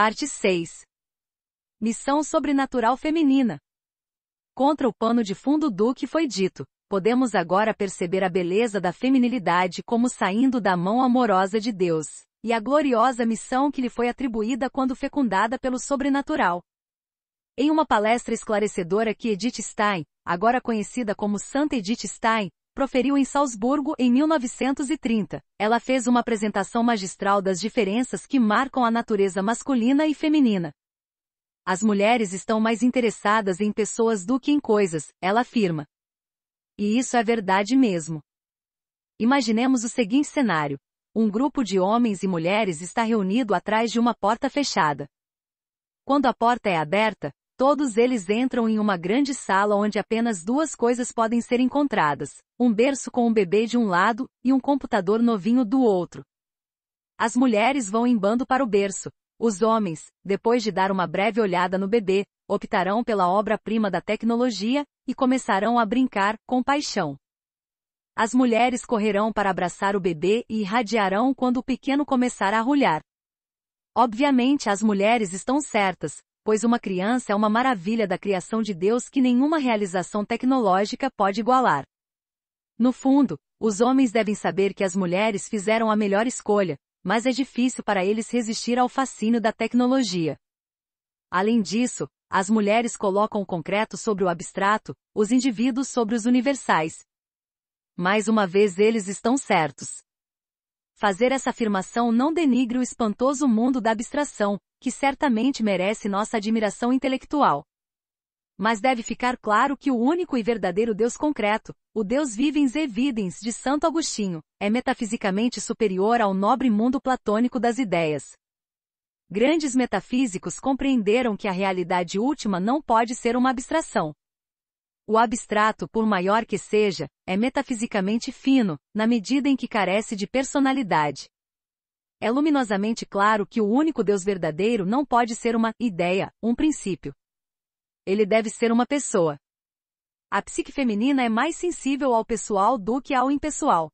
Parte 6 Missão Sobrenatural Feminina Contra o pano de fundo do que foi dito, podemos agora perceber a beleza da feminilidade como saindo da mão amorosa de Deus, e a gloriosa missão que lhe foi atribuída quando fecundada pelo sobrenatural. Em uma palestra esclarecedora que Edith Stein, agora conhecida como Santa Edith Stein, proferiu em Salzburgo em 1930. Ela fez uma apresentação magistral das diferenças que marcam a natureza masculina e feminina. As mulheres estão mais interessadas em pessoas do que em coisas, ela afirma. E isso é verdade mesmo. Imaginemos o seguinte cenário: um grupo de homens e mulheres está reunido atrás de uma porta fechada. Quando a porta é aberta, Todos eles entram em uma grande sala onde apenas duas coisas podem ser encontradas: um berço com um bebê de um lado e um computador novinho do outro. As mulheres vão em bando para o berço. Os homens, depois de dar uma breve olhada no bebê, optarão pela obra-prima da tecnologia e começarão a brincar com paixão. As mulheres correrão para abraçar o bebê e irradiarão quando o pequeno começar a rulhar. Obviamente as mulheres estão certas, pois uma criança é uma maravilha da criação de Deus que nenhuma realização tecnológica pode igualar. No fundo, os homens devem saber que as mulheres fizeram a melhor escolha, mas é difícil para eles resistir ao fascínio da tecnologia. Além disso, as mulheres colocam o concreto sobre o abstrato, os indivíduos sobre os universais. Mais uma vez eles estão certos. Fazer essa afirmação não denigre o espantoso mundo da abstração, que certamente merece nossa admiração intelectual. Mas deve ficar claro que o único e verdadeiro Deus concreto, o Deus vivens e videns de Santo Agostinho, é metafisicamente superior ao nobre mundo platônico das ideias. Grandes metafísicos compreenderam que a realidade última não pode ser uma abstração, o abstrato, por maior que seja, é metafisicamente fino, na medida em que carece de personalidade. É luminosamente claro que o único Deus verdadeiro não pode ser uma ideia, um princípio. Ele deve ser uma pessoa. A psique feminina é mais sensível ao pessoal do que ao impessoal.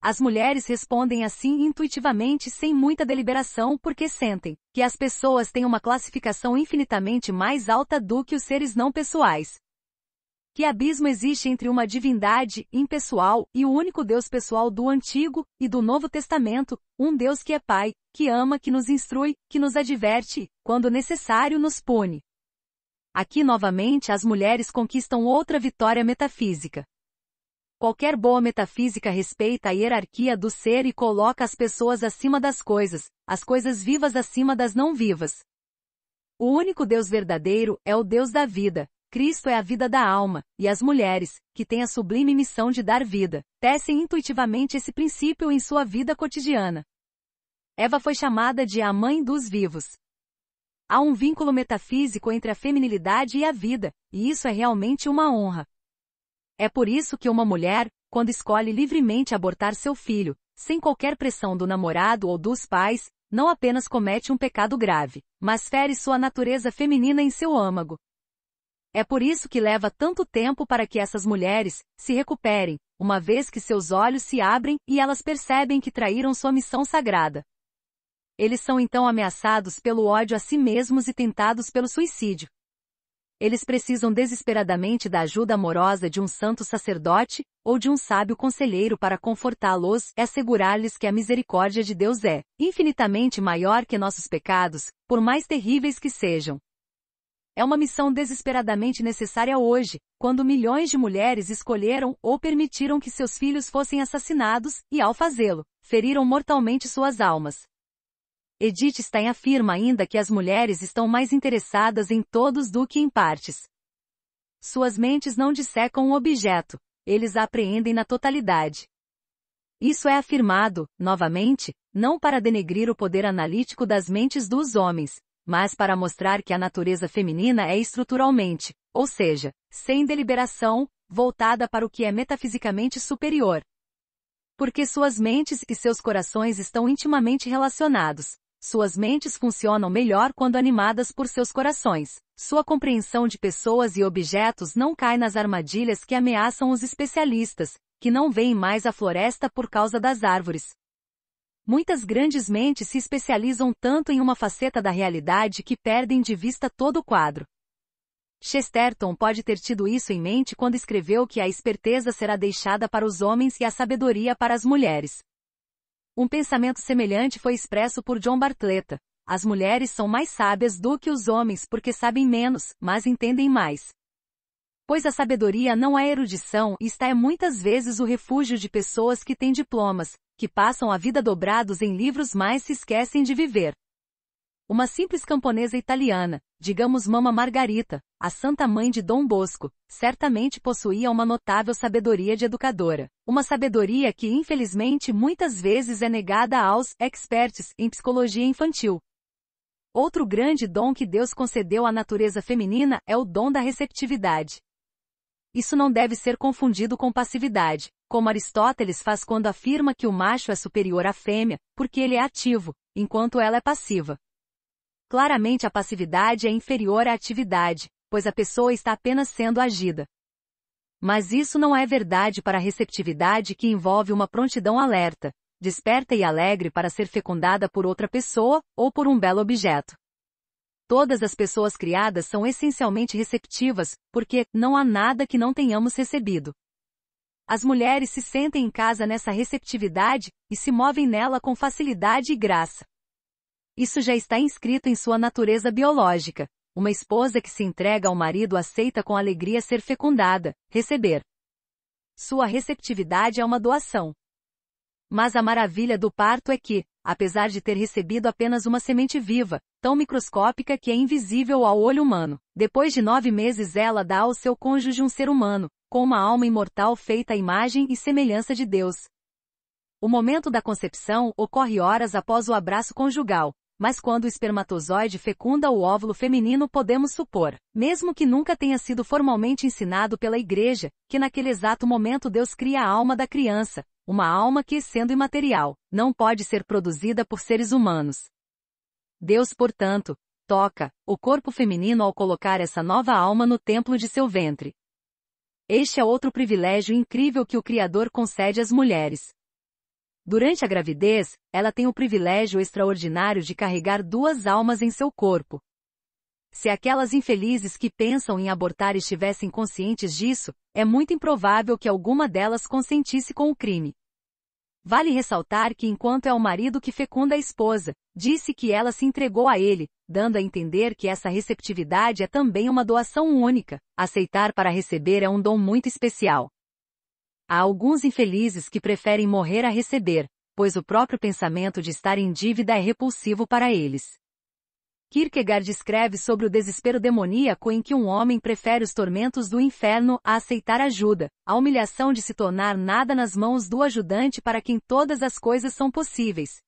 As mulheres respondem assim intuitivamente sem muita deliberação porque sentem que as pessoas têm uma classificação infinitamente mais alta do que os seres não pessoais. Que abismo existe entre uma divindade impessoal e o único Deus pessoal do Antigo e do Novo Testamento, um Deus que é Pai, que ama, que nos instrui, que nos adverte, quando necessário nos pune. Aqui novamente as mulheres conquistam outra vitória metafísica. Qualquer boa metafísica respeita a hierarquia do ser e coloca as pessoas acima das coisas, as coisas vivas acima das não vivas. O único Deus verdadeiro é o Deus da vida, Cristo é a vida da alma, e as mulheres, que têm a sublime missão de dar vida, tecem intuitivamente esse princípio em sua vida cotidiana. Eva foi chamada de a mãe dos vivos. Há um vínculo metafísico entre a feminilidade e a vida, e isso é realmente uma honra. É por isso que uma mulher, quando escolhe livremente abortar seu filho, sem qualquer pressão do namorado ou dos pais, não apenas comete um pecado grave, mas fere sua natureza feminina em seu âmago, é por isso que leva tanto tempo para que essas mulheres se recuperem, uma vez que seus olhos se abrem e elas percebem que traíram sua missão sagrada. Eles são então ameaçados pelo ódio a si mesmos e tentados pelo suicídio. Eles precisam desesperadamente da ajuda amorosa de um santo sacerdote ou de um sábio conselheiro para confortá-los e assegurar-lhes que a misericórdia de Deus é infinitamente maior que nossos pecados, por mais terríveis que sejam. É uma missão desesperadamente necessária hoje, quando milhões de mulheres escolheram ou permitiram que seus filhos fossem assassinados, e ao fazê-lo, feriram mortalmente suas almas. Edith Stein afirma ainda que as mulheres estão mais interessadas em todos do que em partes. Suas mentes não dissecam o um objeto, eles a apreendem na totalidade. Isso é afirmado, novamente, não para denegrir o poder analítico das mentes dos homens, mas para mostrar que a natureza feminina é estruturalmente, ou seja, sem deliberação, voltada para o que é metafisicamente superior. Porque suas mentes e seus corações estão intimamente relacionados. Suas mentes funcionam melhor quando animadas por seus corações. Sua compreensão de pessoas e objetos não cai nas armadilhas que ameaçam os especialistas, que não veem mais a floresta por causa das árvores, Muitas grandes mentes se especializam tanto em uma faceta da realidade que perdem de vista todo o quadro. Chesterton pode ter tido isso em mente quando escreveu que a esperteza será deixada para os homens e a sabedoria para as mulheres. Um pensamento semelhante foi expresso por John Bartleta. As mulheres são mais sábias do que os homens porque sabem menos, mas entendem mais. Pois a sabedoria não é erudição e está é muitas vezes o refúgio de pessoas que têm diplomas, que passam a vida dobrados em livros mas se esquecem de viver. Uma simples camponesa italiana, digamos Mama Margarita, a santa mãe de Dom Bosco, certamente possuía uma notável sabedoria de educadora. Uma sabedoria que infelizmente muitas vezes é negada aos expertos em psicologia infantil. Outro grande dom que Deus concedeu à natureza feminina é o dom da receptividade. Isso não deve ser confundido com passividade, como Aristóteles faz quando afirma que o macho é superior à fêmea, porque ele é ativo, enquanto ela é passiva. Claramente a passividade é inferior à atividade, pois a pessoa está apenas sendo agida. Mas isso não é verdade para a receptividade que envolve uma prontidão alerta, desperta e alegre para ser fecundada por outra pessoa ou por um belo objeto. Todas as pessoas criadas são essencialmente receptivas, porque não há nada que não tenhamos recebido. As mulheres se sentem em casa nessa receptividade e se movem nela com facilidade e graça. Isso já está inscrito em sua natureza biológica. Uma esposa que se entrega ao marido aceita com alegria ser fecundada, receber. Sua receptividade é uma doação. Mas a maravilha do parto é que, apesar de ter recebido apenas uma semente viva, tão microscópica que é invisível ao olho humano, depois de nove meses ela dá ao seu cônjuge um ser humano, com uma alma imortal feita à imagem e semelhança de Deus. O momento da concepção ocorre horas após o abraço conjugal, mas quando o espermatozoide fecunda o óvulo feminino podemos supor, mesmo que nunca tenha sido formalmente ensinado pela igreja, que naquele exato momento Deus cria a alma da criança, uma alma que, sendo imaterial, não pode ser produzida por seres humanos. Deus, portanto, toca o corpo feminino ao colocar essa nova alma no templo de seu ventre. Este é outro privilégio incrível que o Criador concede às mulheres. Durante a gravidez, ela tem o privilégio extraordinário de carregar duas almas em seu corpo. Se aquelas infelizes que pensam em abortar estivessem conscientes disso, é muito improvável que alguma delas consentisse com o crime. Vale ressaltar que enquanto é o marido que fecunda a esposa, disse que ela se entregou a ele, dando a entender que essa receptividade é também uma doação única, aceitar para receber é um dom muito especial. Há alguns infelizes que preferem morrer a receber, pois o próprio pensamento de estar em dívida é repulsivo para eles. Kierkegaard escreve sobre o desespero demoníaco em que um homem prefere os tormentos do inferno a aceitar ajuda, a humilhação de se tornar nada nas mãos do ajudante para quem todas as coisas são possíveis,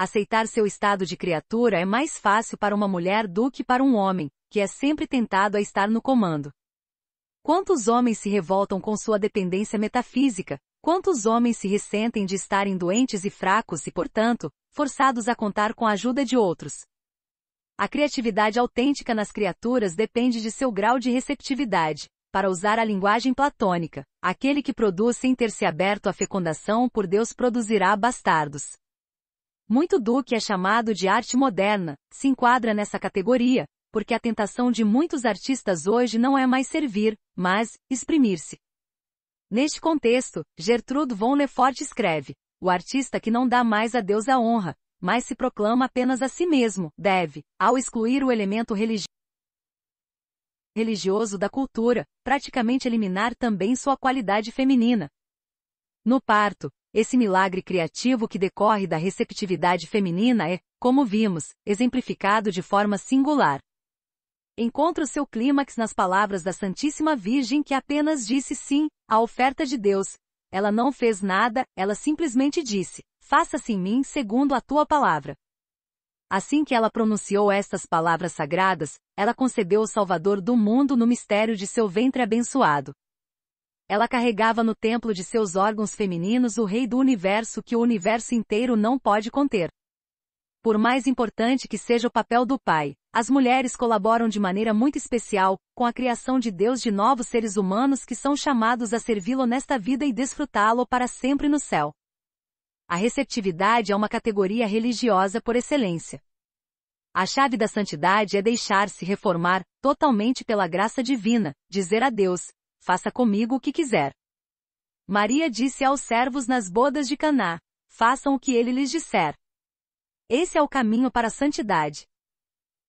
Aceitar seu estado de criatura é mais fácil para uma mulher do que para um homem, que é sempre tentado a estar no comando. Quantos homens se revoltam com sua dependência metafísica? Quantos homens se ressentem de estarem doentes e fracos e, portanto, forçados a contar com a ajuda de outros? A criatividade autêntica nas criaturas depende de seu grau de receptividade. Para usar a linguagem platônica, aquele que produz sem ter se aberto à fecundação por Deus produzirá bastardos. Muito do que é chamado de arte moderna se enquadra nessa categoria, porque a tentação de muitos artistas hoje não é mais servir, mas exprimir-se. Neste contexto, Gertrude von Lefort escreve: O artista que não dá mais a Deus a honra, mas se proclama apenas a si mesmo, deve, ao excluir o elemento religioso, religioso da cultura, praticamente eliminar também sua qualidade feminina, no parto, esse milagre criativo que decorre da receptividade feminina é, como vimos, exemplificado de forma singular. Encontra o seu clímax nas palavras da Santíssima Virgem que apenas disse sim à oferta de Deus. Ela não fez nada, ela simplesmente disse: Faça-se em mim segundo a tua palavra. Assim que ela pronunciou estas palavras sagradas, ela concebeu o Salvador do mundo no mistério de seu ventre abençoado. Ela carregava no templo de seus órgãos femininos o rei do universo que o universo inteiro não pode conter. Por mais importante que seja o papel do pai, as mulheres colaboram de maneira muito especial com a criação de Deus de novos seres humanos que são chamados a servi-lo nesta vida e desfrutá-lo para sempre no céu. A receptividade é uma categoria religiosa por excelência. A chave da santidade é deixar-se reformar totalmente pela graça divina, dizer a Deus: faça comigo o que quiser. Maria disse aos servos nas bodas de Caná, façam o que ele lhes disser. Esse é o caminho para a santidade.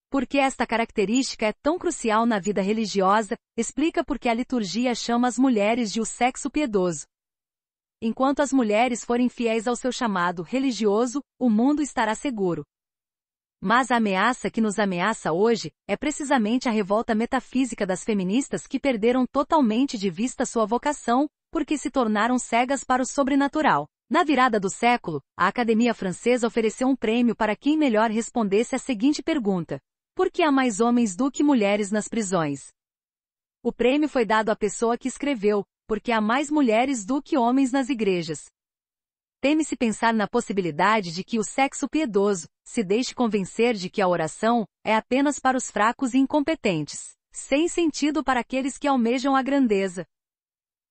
Porque esta característica é tão crucial na vida religiosa, explica porque a liturgia chama as mulheres de o sexo piedoso. Enquanto as mulheres forem fiéis ao seu chamado religioso, o mundo estará seguro. Mas a ameaça que nos ameaça hoje é precisamente a revolta metafísica das feministas que perderam totalmente de vista sua vocação, porque se tornaram cegas para o sobrenatural. Na virada do século, a Academia Francesa ofereceu um prêmio para quem melhor respondesse à seguinte pergunta: Por que há mais homens do que mulheres nas prisões? O prêmio foi dado à pessoa que escreveu, porque há mais mulheres do que homens nas igrejas. Teme-se pensar na possibilidade de que o sexo piedoso se deixe convencer de que a oração é apenas para os fracos e incompetentes, sem sentido para aqueles que almejam a grandeza.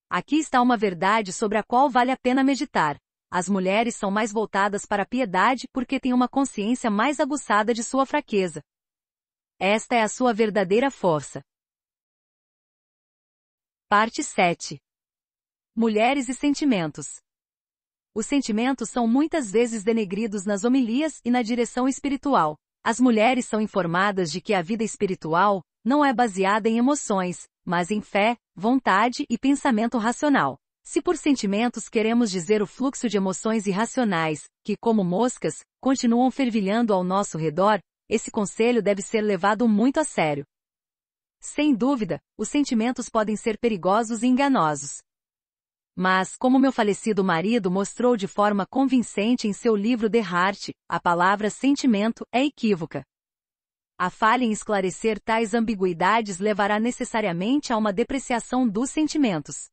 Aqui está uma verdade sobre a qual vale a pena meditar. As mulheres são mais voltadas para a piedade porque têm uma consciência mais aguçada de sua fraqueza. Esta é a sua verdadeira força. Parte 7 Mulheres e Sentimentos os sentimentos são muitas vezes denegridos nas homilias e na direção espiritual. As mulheres são informadas de que a vida espiritual não é baseada em emoções, mas em fé, vontade e pensamento racional. Se por sentimentos queremos dizer o fluxo de emoções irracionais, que, como moscas, continuam fervilhando ao nosso redor, esse conselho deve ser levado muito a sério. Sem dúvida, os sentimentos podem ser perigosos e enganosos. Mas, como meu falecido marido mostrou de forma convincente em seu livro The Heart, a palavra sentimento é equívoca. A falha em esclarecer tais ambiguidades levará necessariamente a uma depreciação dos sentimentos.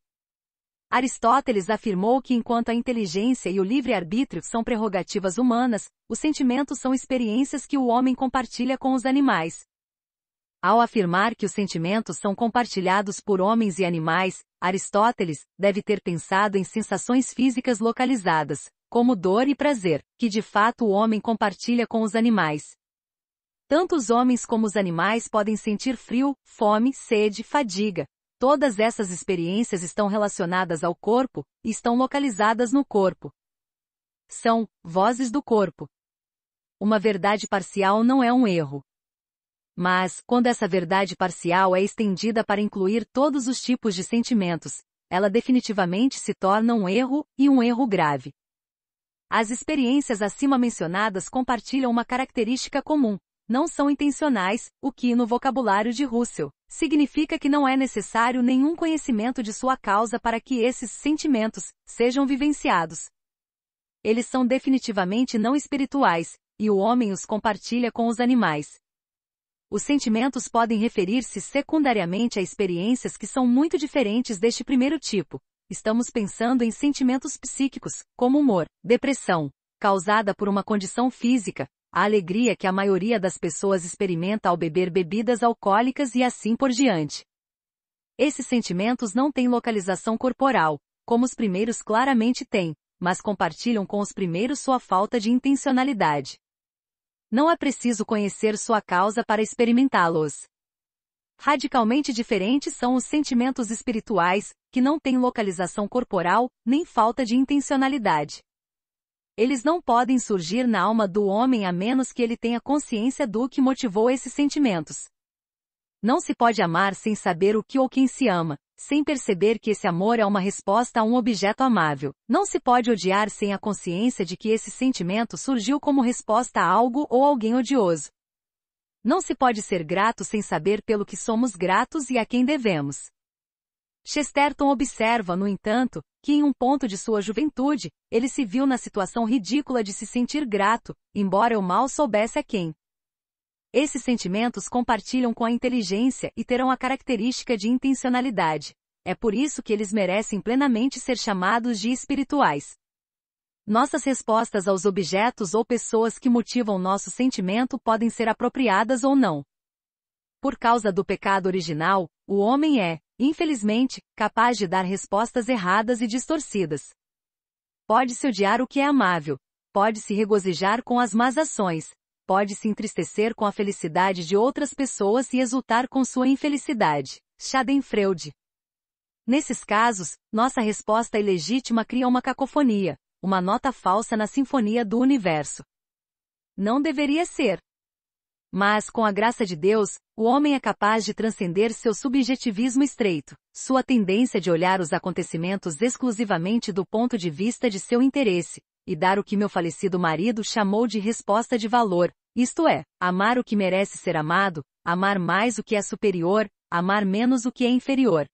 Aristóteles afirmou que enquanto a inteligência e o livre-arbítrio são prerrogativas humanas, os sentimentos são experiências que o homem compartilha com os animais. Ao afirmar que os sentimentos são compartilhados por homens e animais, Aristóteles deve ter pensado em sensações físicas localizadas, como dor e prazer, que de fato o homem compartilha com os animais. Tanto os homens como os animais podem sentir frio, fome, sede, fadiga. Todas essas experiências estão relacionadas ao corpo e estão localizadas no corpo. São vozes do corpo. Uma verdade parcial não é um erro. Mas, quando essa verdade parcial é estendida para incluir todos os tipos de sentimentos, ela definitivamente se torna um erro, e um erro grave. As experiências acima mencionadas compartilham uma característica comum. Não são intencionais, o que, no vocabulário de Russell, significa que não é necessário nenhum conhecimento de sua causa para que esses sentimentos sejam vivenciados. Eles são definitivamente não espirituais, e o homem os compartilha com os animais. Os sentimentos podem referir-se secundariamente a experiências que são muito diferentes deste primeiro tipo. Estamos pensando em sentimentos psíquicos, como humor, depressão, causada por uma condição física, a alegria que a maioria das pessoas experimenta ao beber bebidas alcoólicas e assim por diante. Esses sentimentos não têm localização corporal, como os primeiros claramente têm, mas compartilham com os primeiros sua falta de intencionalidade. Não é preciso conhecer sua causa para experimentá-los. Radicalmente diferentes são os sentimentos espirituais, que não têm localização corporal, nem falta de intencionalidade. Eles não podem surgir na alma do homem a menos que ele tenha consciência do que motivou esses sentimentos. Não se pode amar sem saber o que ou quem se ama, sem perceber que esse amor é uma resposta a um objeto amável. Não se pode odiar sem a consciência de que esse sentimento surgiu como resposta a algo ou alguém odioso. Não se pode ser grato sem saber pelo que somos gratos e a quem devemos. Chesterton observa, no entanto, que em um ponto de sua juventude, ele se viu na situação ridícula de se sentir grato, embora eu mal soubesse a quem. Esses sentimentos compartilham com a inteligência e terão a característica de intencionalidade. É por isso que eles merecem plenamente ser chamados de espirituais. Nossas respostas aos objetos ou pessoas que motivam nosso sentimento podem ser apropriadas ou não. Por causa do pecado original, o homem é, infelizmente, capaz de dar respostas erradas e distorcidas. Pode-se odiar o que é amável, pode-se regozijar com as más ações, pode se entristecer com a felicidade de outras pessoas e exultar com sua infelicidade. Schadenfreude. Nesses casos, nossa resposta ilegítima cria uma cacofonia, uma nota falsa na sinfonia do universo. Não deveria ser. Mas, com a graça de Deus, o homem é capaz de transcender seu subjetivismo estreito, sua tendência de olhar os acontecimentos exclusivamente do ponto de vista de seu interesse, e dar o que meu falecido marido chamou de resposta de valor, isto é, amar o que merece ser amado, amar mais o que é superior, amar menos o que é inferior.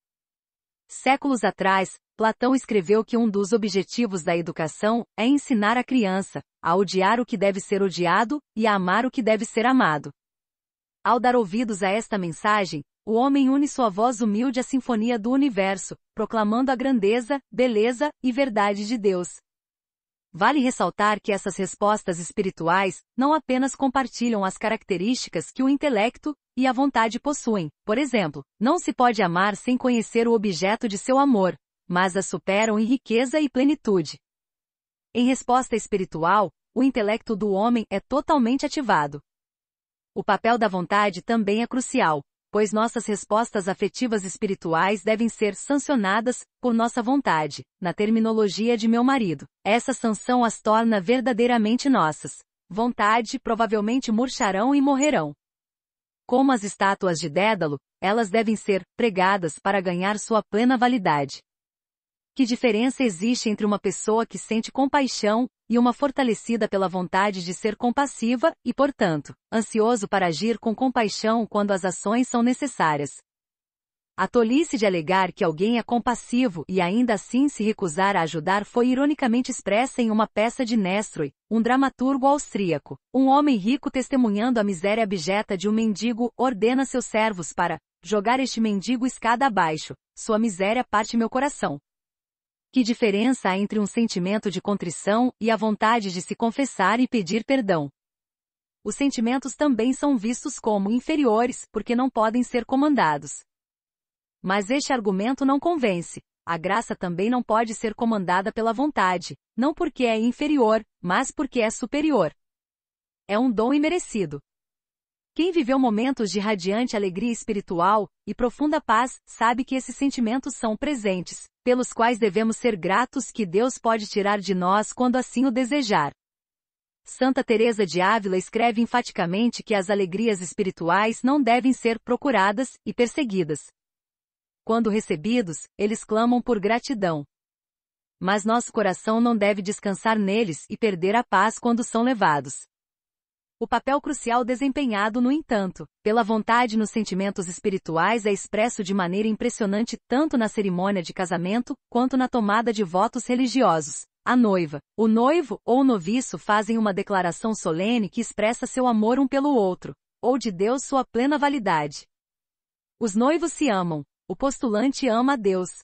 Séculos atrás, Platão escreveu que um dos objetivos da educação é ensinar a criança a odiar o que deve ser odiado e a amar o que deve ser amado. Ao dar ouvidos a esta mensagem, o homem une sua voz humilde à sinfonia do universo, proclamando a grandeza, beleza e verdade de Deus. Vale ressaltar que essas respostas espirituais não apenas compartilham as características que o intelecto e a vontade possuem. Por exemplo, não se pode amar sem conhecer o objeto de seu amor, mas as superam em riqueza e plenitude. Em resposta espiritual, o intelecto do homem é totalmente ativado. O papel da vontade também é crucial, pois nossas respostas afetivas espirituais devem ser sancionadas, por nossa vontade, na terminologia de meu marido. Essa sanção as torna verdadeiramente nossas. Vontade provavelmente murcharão e morrerão. Como as estátuas de Dédalo, elas devem ser pregadas para ganhar sua plena validade. Que diferença existe entre uma pessoa que sente compaixão e uma fortalecida pela vontade de ser compassiva e, portanto, ansioso para agir com compaixão quando as ações são necessárias? A tolice de alegar que alguém é compassivo e ainda assim se recusar a ajudar foi ironicamente expressa em uma peça de Nestroy, um dramaturgo austríaco. Um homem rico testemunhando a miséria abjeta de um mendigo ordena seus servos para jogar este mendigo escada abaixo. Sua miséria parte meu coração. Que diferença há entre um sentimento de contrição e a vontade de se confessar e pedir perdão? Os sentimentos também são vistos como inferiores, porque não podem ser comandados. Mas este argumento não convence. A graça também não pode ser comandada pela vontade, não porque é inferior, mas porque é superior. É um dom imerecido. Quem viveu momentos de radiante alegria espiritual e profunda paz, sabe que esses sentimentos são presentes, pelos quais devemos ser gratos que Deus pode tirar de nós quando assim o desejar. Santa Teresa de Ávila escreve enfaticamente que as alegrias espirituais não devem ser procuradas e perseguidas. Quando recebidos, eles clamam por gratidão. Mas nosso coração não deve descansar neles e perder a paz quando são levados. O papel crucial desempenhado, no entanto, pela vontade nos sentimentos espirituais é expresso de maneira impressionante tanto na cerimônia de casamento quanto na tomada de votos religiosos. A noiva, o noivo ou o noviço fazem uma declaração solene que expressa seu amor um pelo outro, ou de Deus sua plena validade. Os noivos se amam, o postulante ama a Deus,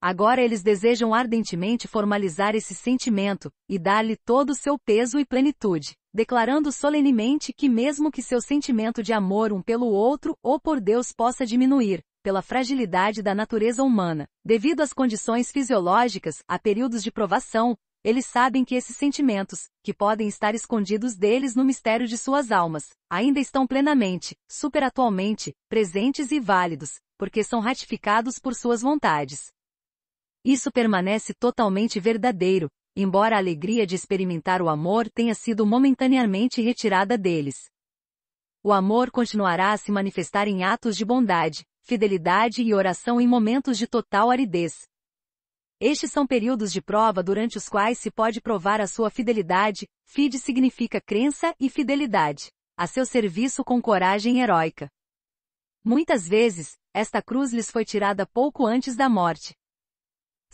Agora eles desejam ardentemente formalizar esse sentimento, e dar-lhe todo o seu peso e plenitude, declarando solenemente que, mesmo que seu sentimento de amor um pelo outro ou por Deus possa diminuir, pela fragilidade da natureza humana, devido às condições fisiológicas, a períodos de provação, eles sabem que esses sentimentos, que podem estar escondidos deles no mistério de suas almas, ainda estão plenamente, superatualmente, presentes e válidos, porque são ratificados por suas vontades. Isso permanece totalmente verdadeiro, embora a alegria de experimentar o amor tenha sido momentaneamente retirada deles. O amor continuará a se manifestar em atos de bondade, fidelidade e oração em momentos de total aridez. Estes são períodos de prova durante os quais se pode provar a sua fidelidade, FID significa crença e fidelidade, a seu serviço com coragem heróica. Muitas vezes, esta cruz lhes foi tirada pouco antes da morte,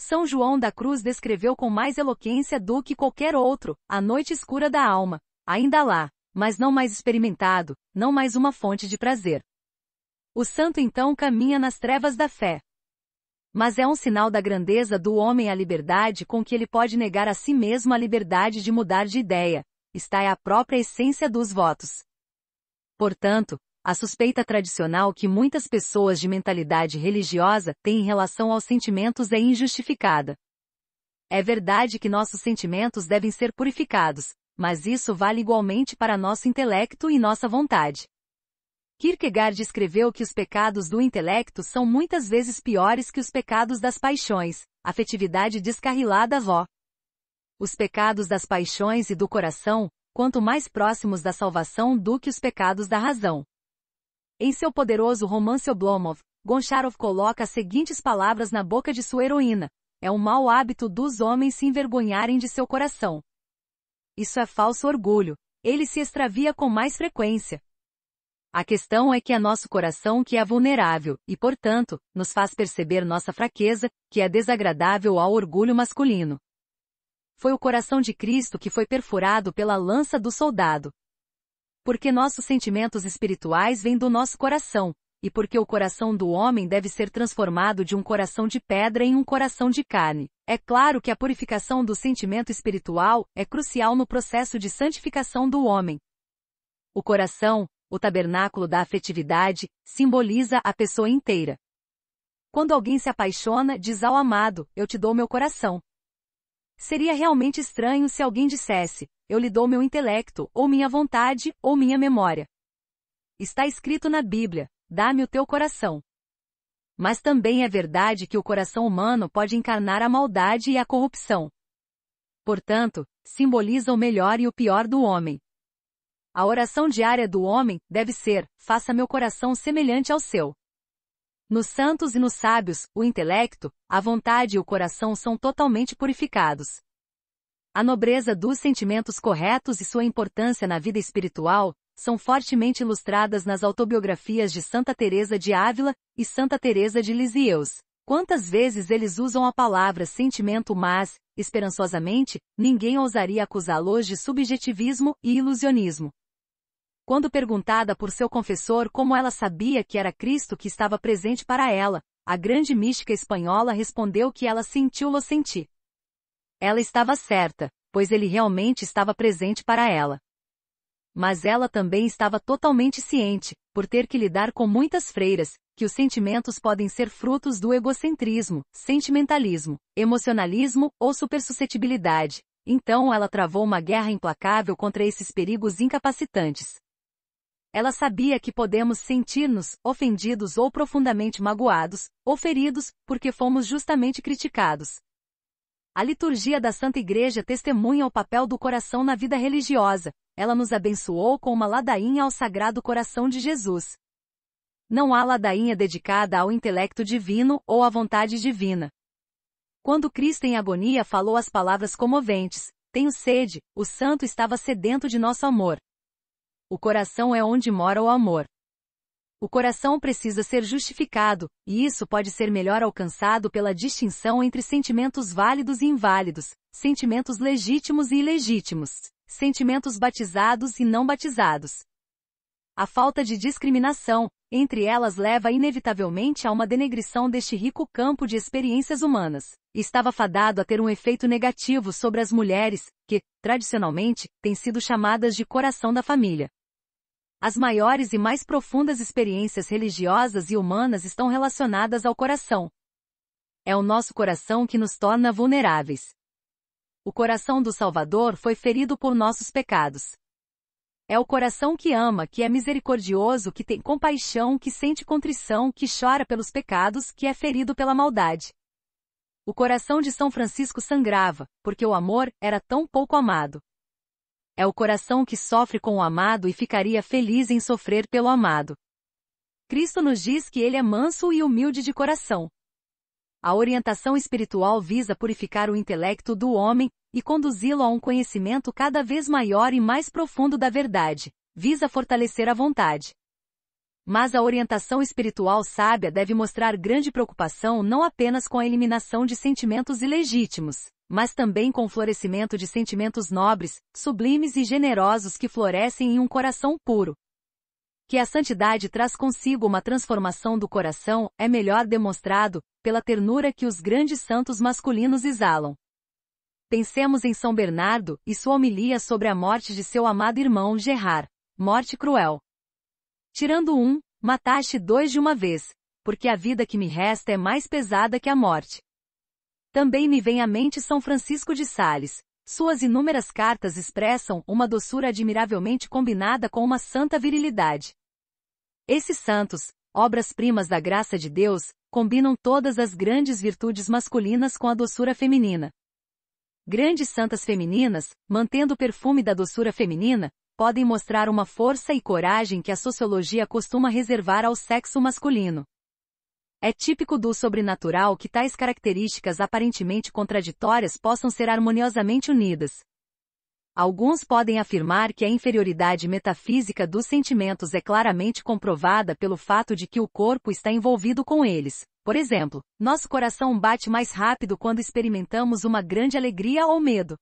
são João da Cruz descreveu com mais eloquência do que qualquer outro a noite escura da alma, ainda lá, mas não mais experimentado, não mais uma fonte de prazer. O santo então caminha nas trevas da fé. Mas é um sinal da grandeza do homem a liberdade com que ele pode negar a si mesmo a liberdade de mudar de ideia. Está é a própria essência dos votos. Portanto, a suspeita tradicional que muitas pessoas de mentalidade religiosa têm em relação aos sentimentos é injustificada. É verdade que nossos sentimentos devem ser purificados, mas isso vale igualmente para nosso intelecto e nossa vontade. Kierkegaard escreveu que os pecados do intelecto são muitas vezes piores que os pecados das paixões, afetividade descarrilada vó. Os pecados das paixões e do coração, quanto mais próximos da salvação do que os pecados da razão. Em seu poderoso romance Oblomov, Goncharov coloca as seguintes palavras na boca de sua heroína. É um mau hábito dos homens se envergonharem de seu coração. Isso é falso orgulho. Ele se extravia com mais frequência. A questão é que é nosso coração que é vulnerável, e portanto, nos faz perceber nossa fraqueza, que é desagradável ao orgulho masculino. Foi o coração de Cristo que foi perfurado pela lança do soldado. Porque nossos sentimentos espirituais vêm do nosso coração, e porque o coração do homem deve ser transformado de um coração de pedra em um coração de carne. É claro que a purificação do sentimento espiritual é crucial no processo de santificação do homem. O coração, o tabernáculo da afetividade, simboliza a pessoa inteira. Quando alguém se apaixona, diz ao amado: Eu te dou meu coração. Seria realmente estranho se alguém dissesse: eu lhe dou meu intelecto, ou minha vontade, ou minha memória. Está escrito na Bíblia: dá-me o teu coração. Mas também é verdade que o coração humano pode encarnar a maldade e a corrupção. Portanto, simboliza o melhor e o pior do homem. A oração diária do homem deve ser: faça meu coração semelhante ao seu. Nos santos e nos sábios, o intelecto, a vontade e o coração são totalmente purificados. A nobreza dos sentimentos corretos e sua importância na vida espiritual são fortemente ilustradas nas autobiografias de Santa Teresa de Ávila e Santa Teresa de Lisieux. Quantas vezes eles usam a palavra sentimento, mas, esperançosamente, ninguém ousaria acusá-los de subjetivismo e ilusionismo. Quando perguntada por seu confessor como ela sabia que era Cristo que estava presente para ela, a grande mística espanhola respondeu que ela sentiu-lo sentir. Ela estava certa, pois ele realmente estava presente para ela. Mas ela também estava totalmente ciente, por ter que lidar com muitas freiras, que os sentimentos podem ser frutos do egocentrismo, sentimentalismo, emocionalismo ou supersuscetibilidade. Então ela travou uma guerra implacável contra esses perigos incapacitantes. Ela sabia que podemos sentir-nos ofendidos ou profundamente magoados, ou feridos, porque fomos justamente criticados, a liturgia da Santa Igreja testemunha o papel do coração na vida religiosa. Ela nos abençoou com uma ladainha ao Sagrado Coração de Jesus. Não há ladainha dedicada ao intelecto divino ou à vontade divina. Quando Cristo em agonia falou as palavras comoventes, tenho sede, o santo estava sedento de nosso amor. O coração é onde mora o amor. O coração precisa ser justificado, e isso pode ser melhor alcançado pela distinção entre sentimentos válidos e inválidos, sentimentos legítimos e ilegítimos, sentimentos batizados e não batizados. A falta de discriminação entre elas leva inevitavelmente a uma denegrição deste rico campo de experiências humanas. Estava fadado a ter um efeito negativo sobre as mulheres, que, tradicionalmente, têm sido chamadas de coração da família. As maiores e mais profundas experiências religiosas e humanas estão relacionadas ao coração. É o nosso coração que nos torna vulneráveis. O coração do Salvador foi ferido por nossos pecados. É o coração que ama, que é misericordioso, que tem compaixão, que sente contrição, que chora pelos pecados, que é ferido pela maldade. O coração de São Francisco sangrava, porque o amor era tão pouco amado. É o coração que sofre com o amado e ficaria feliz em sofrer pelo amado. Cristo nos diz que ele é manso e humilde de coração. A orientação espiritual visa purificar o intelecto do homem e conduzi-lo a um conhecimento cada vez maior e mais profundo da verdade, visa fortalecer a vontade. Mas a orientação espiritual sábia deve mostrar grande preocupação não apenas com a eliminação de sentimentos ilegítimos, mas também com florescimento de sentimentos nobres, sublimes e generosos que florescem em um coração puro. Que a santidade traz consigo uma transformação do coração é melhor demonstrado pela ternura que os grandes santos masculinos exalam. Pensemos em São Bernardo e sua homilia sobre a morte de seu amado irmão Gerard. Morte cruel. Tirando um, mataste dois de uma vez, porque a vida que me resta é mais pesada que a morte. Também me vem à mente São Francisco de Sales. Suas inúmeras cartas expressam uma doçura admiravelmente combinada com uma santa virilidade. Esses santos, obras-primas da graça de Deus, combinam todas as grandes virtudes masculinas com a doçura feminina. Grandes santas femininas, mantendo o perfume da doçura feminina, podem mostrar uma força e coragem que a sociologia costuma reservar ao sexo masculino. É típico do sobrenatural que tais características aparentemente contraditórias possam ser harmoniosamente unidas. Alguns podem afirmar que a inferioridade metafísica dos sentimentos é claramente comprovada pelo fato de que o corpo está envolvido com eles. Por exemplo, nosso coração bate mais rápido quando experimentamos uma grande alegria ou medo,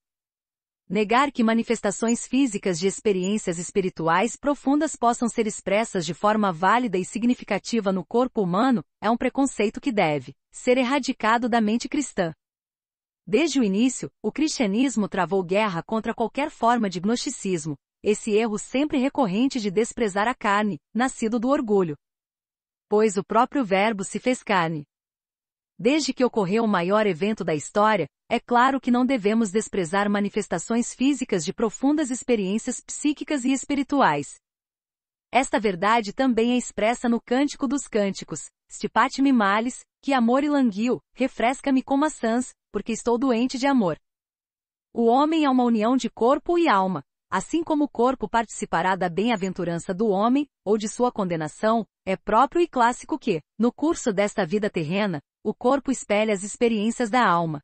Negar que manifestações físicas de experiências espirituais profundas possam ser expressas de forma válida e significativa no corpo humano é um preconceito que deve ser erradicado da mente cristã. Desde o início, o cristianismo travou guerra contra qualquer forma de gnosticismo, esse erro sempre recorrente de desprezar a carne, nascido do orgulho. Pois o próprio Verbo se fez carne, Desde que ocorreu o maior evento da história, é claro que não devemos desprezar manifestações físicas de profundas experiências psíquicas e espirituais. Esta verdade também é expressa no Cântico dos Cânticos, Stipate-me males, que amor e languiu, refresca-me com maçãs, porque estou doente de amor. O homem é uma união de corpo e alma, assim como o corpo participará da bem-aventurança do homem, ou de sua condenação, é próprio e clássico que, no curso desta vida terrena, o corpo espelha as experiências da alma.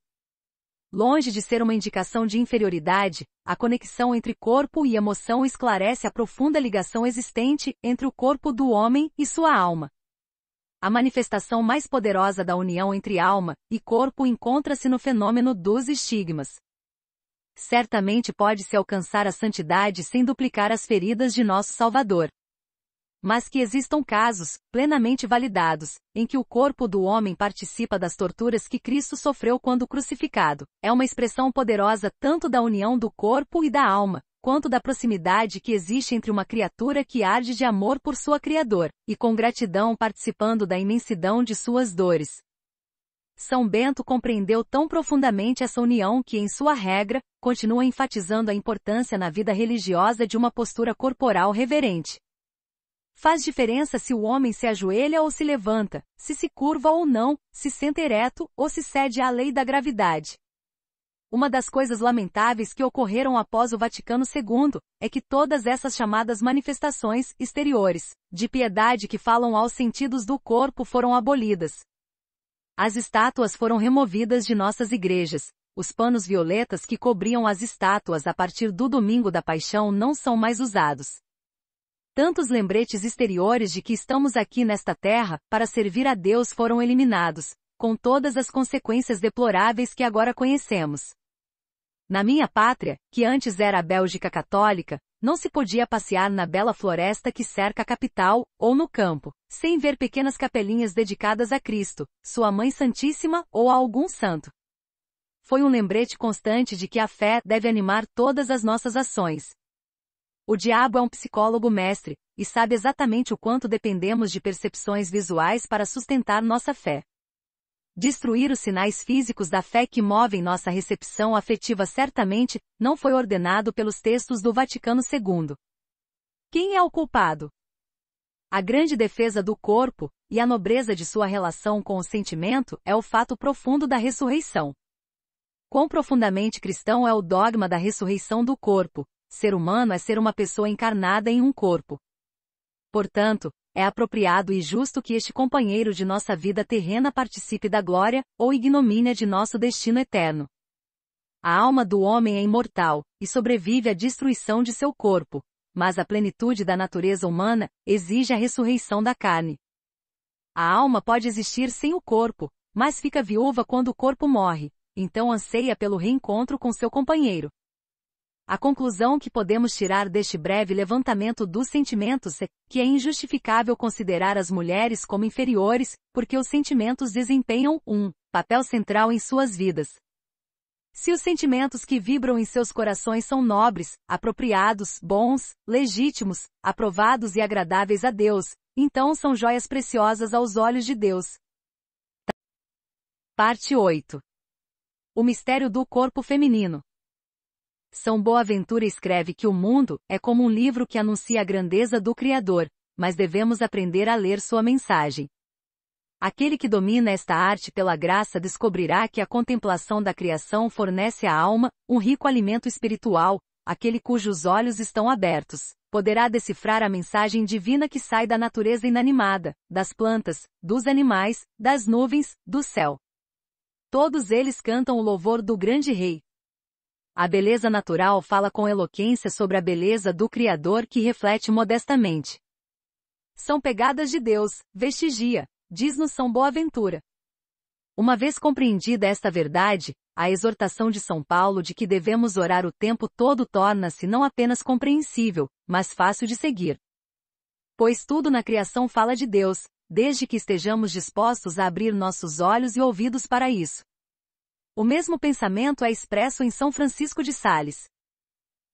Longe de ser uma indicação de inferioridade, a conexão entre corpo e emoção esclarece a profunda ligação existente entre o corpo do homem e sua alma. A manifestação mais poderosa da união entre alma e corpo encontra-se no fenômeno dos estigmas. Certamente pode-se alcançar a santidade sem duplicar as feridas de nosso Salvador. Mas que existam casos, plenamente validados, em que o corpo do homem participa das torturas que Cristo sofreu quando crucificado, é uma expressão poderosa tanto da união do corpo e da alma, quanto da proximidade que existe entre uma criatura que arde de amor por sua Criador, e com gratidão participando da imensidão de suas dores. São Bento compreendeu tão profundamente essa união que, em sua regra, continua enfatizando a importância na vida religiosa de uma postura corporal reverente. Faz diferença se o homem se ajoelha ou se levanta, se se curva ou não, se senta ereto ou se cede à lei da gravidade. Uma das coisas lamentáveis que ocorreram após o Vaticano II é que todas essas chamadas manifestações exteriores de piedade que falam aos sentidos do corpo foram abolidas. As estátuas foram removidas de nossas igrejas. Os panos violetas que cobriam as estátuas a partir do domingo da paixão não são mais usados. Tantos lembretes exteriores de que estamos aqui nesta terra para servir a Deus foram eliminados, com todas as consequências deploráveis que agora conhecemos. Na minha pátria, que antes era a Bélgica católica, não se podia passear na bela floresta que cerca a capital, ou no campo, sem ver pequenas capelinhas dedicadas a Cristo, sua Mãe Santíssima ou a algum santo. Foi um lembrete constante de que a fé deve animar todas as nossas ações, o diabo é um psicólogo mestre, e sabe exatamente o quanto dependemos de percepções visuais para sustentar nossa fé. Destruir os sinais físicos da fé que movem nossa recepção afetiva certamente não foi ordenado pelos textos do Vaticano II. Quem é o culpado? A grande defesa do corpo, e a nobreza de sua relação com o sentimento, é o fato profundo da ressurreição. Quão profundamente cristão é o dogma da ressurreição do corpo, Ser humano é ser uma pessoa encarnada em um corpo. Portanto, é apropriado e justo que este companheiro de nossa vida terrena participe da glória ou ignomínia de nosso destino eterno. A alma do homem é imortal e sobrevive à destruição de seu corpo, mas a plenitude da natureza humana exige a ressurreição da carne. A alma pode existir sem o corpo, mas fica viúva quando o corpo morre, então anseia pelo reencontro com seu companheiro. A conclusão que podemos tirar deste breve levantamento dos sentimentos é que é injustificável considerar as mulheres como inferiores, porque os sentimentos desempenham um papel central em suas vidas. Se os sentimentos que vibram em seus corações são nobres, apropriados, bons, legítimos, aprovados e agradáveis a Deus, então são joias preciosas aos olhos de Deus. Parte 8 O mistério do corpo feminino são Boaventura escreve que o mundo é como um livro que anuncia a grandeza do Criador, mas devemos aprender a ler sua mensagem. Aquele que domina esta arte pela graça descobrirá que a contemplação da criação fornece à alma um rico alimento espiritual, aquele cujos olhos estão abertos, poderá decifrar a mensagem divina que sai da natureza inanimada, das plantas, dos animais, das nuvens, do céu. Todos eles cantam o louvor do grande rei, a beleza natural fala com eloquência sobre a beleza do Criador que reflete modestamente. São pegadas de Deus, vestigia, diz-nos São Boaventura. Uma vez compreendida esta verdade, a exortação de São Paulo de que devemos orar o tempo todo torna-se não apenas compreensível, mas fácil de seguir. Pois tudo na criação fala de Deus, desde que estejamos dispostos a abrir nossos olhos e ouvidos para isso. O mesmo pensamento é expresso em São Francisco de Sales.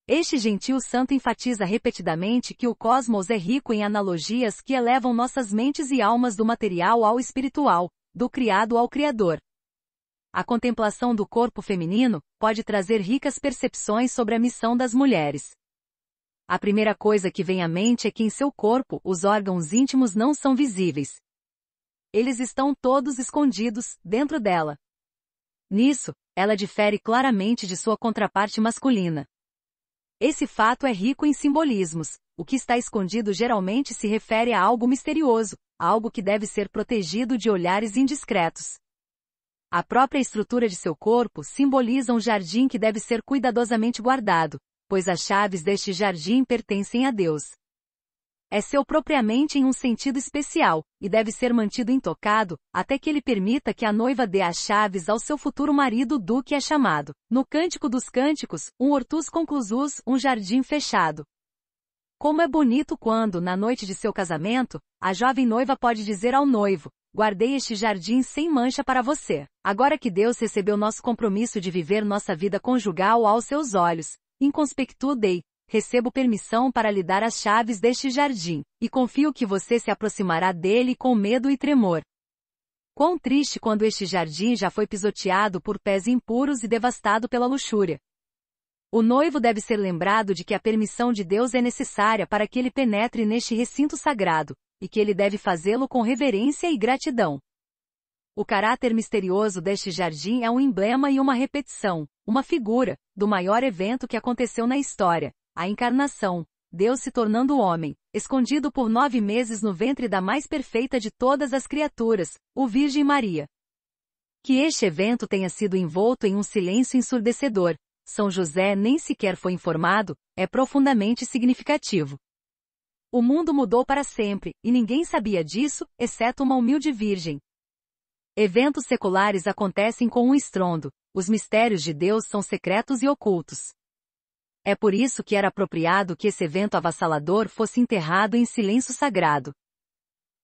Este gentil santo enfatiza repetidamente que o cosmos é rico em analogias que elevam nossas mentes e almas do material ao espiritual, do criado ao criador. A contemplação do corpo feminino pode trazer ricas percepções sobre a missão das mulheres. A primeira coisa que vem à mente é que em seu corpo os órgãos íntimos não são visíveis. Eles estão todos escondidos, dentro dela. Nisso, ela difere claramente de sua contraparte masculina. Esse fato é rico em simbolismos. O que está escondido geralmente se refere a algo misterioso, algo que deve ser protegido de olhares indiscretos. A própria estrutura de seu corpo simboliza um jardim que deve ser cuidadosamente guardado, pois as chaves deste jardim pertencem a Deus é seu propriamente em um sentido especial, e deve ser mantido intocado, até que ele permita que a noiva dê as chaves ao seu futuro marido do que é chamado, no Cântico dos Cânticos, um hortus conclusus, um jardim fechado. Como é bonito quando, na noite de seu casamento, a jovem noiva pode dizer ao noivo, guardei este jardim sem mancha para você. Agora que Deus recebeu nosso compromisso de viver nossa vida conjugal aos seus olhos, inconspectu dei, recebo permissão para lhe dar as chaves deste jardim, e confio que você se aproximará dele com medo e tremor. Quão triste quando este jardim já foi pisoteado por pés impuros e devastado pela luxúria. O noivo deve ser lembrado de que a permissão de Deus é necessária para que ele penetre neste recinto sagrado, e que ele deve fazê-lo com reverência e gratidão. O caráter misterioso deste jardim é um emblema e uma repetição, uma figura, do maior evento que aconteceu na história, a encarnação, Deus se tornando homem, escondido por nove meses no ventre da mais perfeita de todas as criaturas, o Virgem Maria. Que este evento tenha sido envolto em um silêncio ensurdecedor, São José nem sequer foi informado, é profundamente significativo. O mundo mudou para sempre, e ninguém sabia disso, exceto uma humilde virgem. Eventos seculares acontecem com um estrondo, os mistérios de Deus são secretos e ocultos. É por isso que era apropriado que esse evento avassalador fosse enterrado em silêncio sagrado.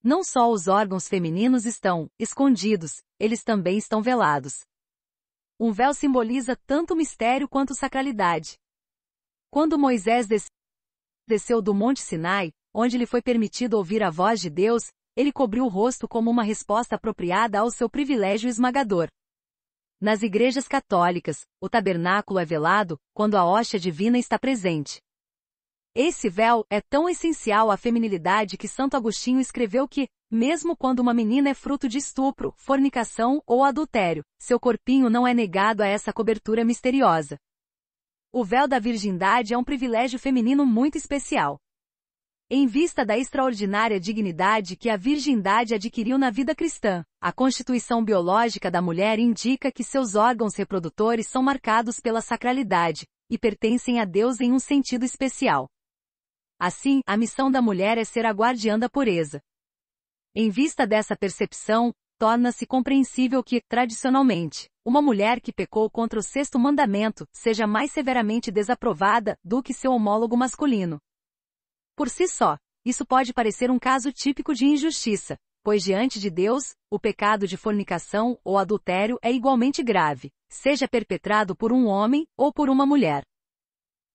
Não só os órgãos femininos estão escondidos, eles também estão velados. Um véu simboliza tanto mistério quanto sacralidade. Quando Moisés desceu do Monte Sinai, onde lhe foi permitido ouvir a voz de Deus, ele cobriu o rosto como uma resposta apropriada ao seu privilégio esmagador. Nas igrejas católicas, o tabernáculo é velado quando a hóstia divina está presente. Esse véu é tão essencial à feminilidade que Santo Agostinho escreveu que, mesmo quando uma menina é fruto de estupro, fornicação ou adultério, seu corpinho não é negado a essa cobertura misteriosa. O véu da virgindade é um privilégio feminino muito especial. Em vista da extraordinária dignidade que a virgindade adquiriu na vida cristã, a constituição biológica da mulher indica que seus órgãos reprodutores são marcados pela sacralidade e pertencem a Deus em um sentido especial. Assim, a missão da mulher é ser a guardiã da pureza. Em vista dessa percepção, torna-se compreensível que, tradicionalmente, uma mulher que pecou contra o sexto mandamento seja mais severamente desaprovada do que seu homólogo masculino. Por si só, isso pode parecer um caso típico de injustiça, pois diante de Deus, o pecado de fornicação ou adultério é igualmente grave, seja perpetrado por um homem ou por uma mulher.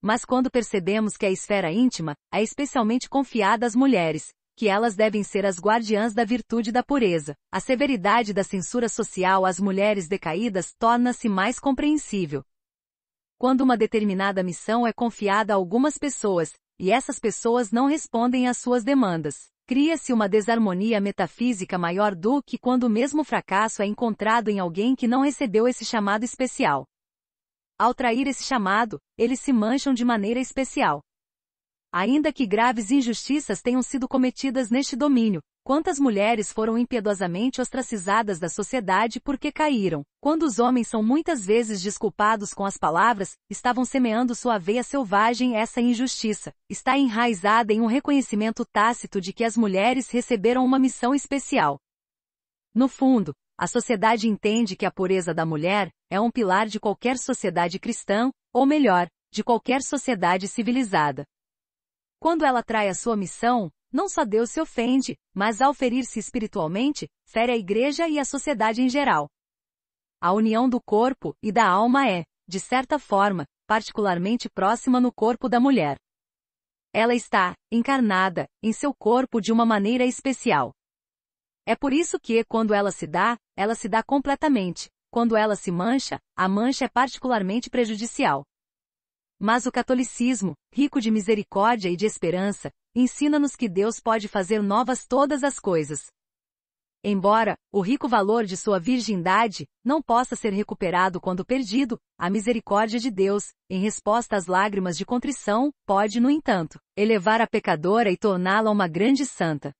Mas quando percebemos que a esfera íntima é especialmente confiada às mulheres, que elas devem ser as guardiãs da virtude e da pureza, a severidade da censura social às mulheres decaídas torna-se mais compreensível. Quando uma determinada missão é confiada a algumas pessoas, e essas pessoas não respondem às suas demandas. Cria-se uma desarmonia metafísica maior do que quando o mesmo fracasso é encontrado em alguém que não recebeu esse chamado especial. Ao trair esse chamado, eles se mancham de maneira especial. Ainda que graves injustiças tenham sido cometidas neste domínio, quantas mulheres foram impiedosamente ostracizadas da sociedade porque caíram? Quando os homens são muitas vezes desculpados com as palavras, estavam semeando sua veia selvagem essa injustiça. Está enraizada em um reconhecimento tácito de que as mulheres receberam uma missão especial. No fundo, a sociedade entende que a pureza da mulher é um pilar de qualquer sociedade cristã, ou melhor, de qualquer sociedade civilizada. Quando ela trai a sua missão, não só Deus se ofende, mas ao ferir-se espiritualmente, fere a igreja e a sociedade em geral. A união do corpo e da alma é, de certa forma, particularmente próxima no corpo da mulher. Ela está, encarnada, em seu corpo de uma maneira especial. É por isso que, quando ela se dá, ela se dá completamente. Quando ela se mancha, a mancha é particularmente prejudicial. Mas o catolicismo, rico de misericórdia e de esperança, ensina-nos que Deus pode fazer novas todas as coisas. Embora o rico valor de sua virgindade não possa ser recuperado quando perdido, a misericórdia de Deus, em resposta às lágrimas de contrição, pode, no entanto, elevar a pecadora e torná-la uma grande santa.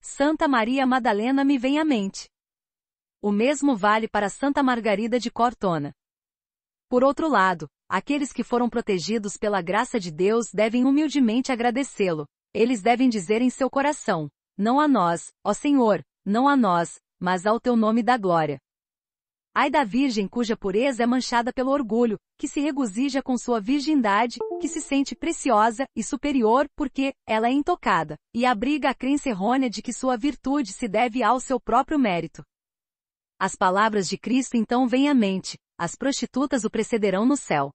Santa Maria Madalena me vem à mente. O mesmo vale para Santa Margarida de Cortona. Por outro lado, Aqueles que foram protegidos pela graça de Deus devem humildemente agradecê-lo. Eles devem dizer em seu coração: Não a nós, ó Senhor, não a nós, mas ao teu nome da glória. Ai da virgem cuja pureza é manchada pelo orgulho, que se regozija com sua virgindade, que se sente preciosa e superior porque ela é intocada, e abriga a crença errônea de que sua virtude se deve ao seu próprio mérito. As palavras de Cristo então vêm à mente: as prostitutas o precederão no céu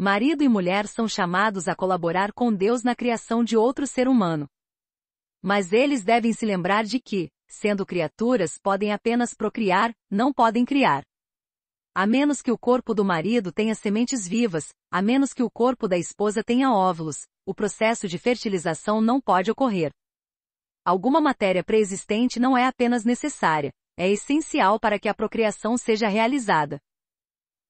marido e mulher são chamados a colaborar com Deus na criação de outro ser humano. Mas eles devem se lembrar de que, sendo criaturas, podem apenas procriar, não podem criar. A menos que o corpo do marido tenha sementes vivas, a menos que o corpo da esposa tenha óvulos, o processo de fertilização não pode ocorrer. Alguma matéria pré-existente não é apenas necessária, é essencial para que a procriação seja realizada.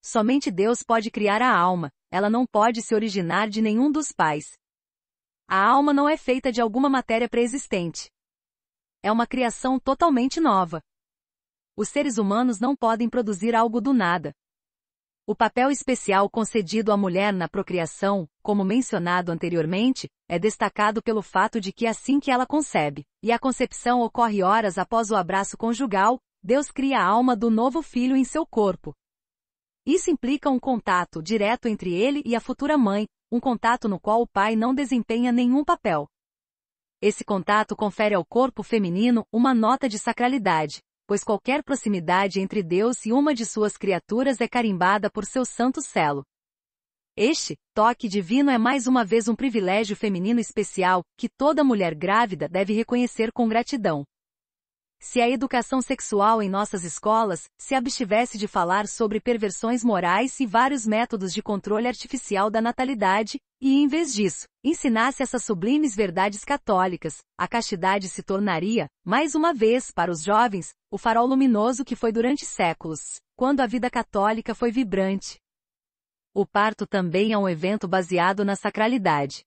Somente Deus pode criar a alma, ela não pode se originar de nenhum dos pais. A alma não é feita de alguma matéria pré-existente. É uma criação totalmente nova. Os seres humanos não podem produzir algo do nada. O papel especial concedido à mulher na procriação, como mencionado anteriormente, é destacado pelo fato de que assim que ela concebe, e a concepção ocorre horas após o abraço conjugal, Deus cria a alma do novo filho em seu corpo, isso implica um contato direto entre ele e a futura mãe, um contato no qual o pai não desempenha nenhum papel. Esse contato confere ao corpo feminino uma nota de sacralidade, pois qualquer proximidade entre Deus e uma de suas criaturas é carimbada por seu santo selo. Este toque divino é mais uma vez um privilégio feminino especial que toda mulher grávida deve reconhecer com gratidão. Se a educação sexual em nossas escolas se abstivesse de falar sobre perversões morais e vários métodos de controle artificial da natalidade, e em vez disso, ensinasse essas sublimes verdades católicas, a castidade se tornaria, mais uma vez para os jovens, o farol luminoso que foi durante séculos, quando a vida católica foi vibrante. O parto também é um evento baseado na sacralidade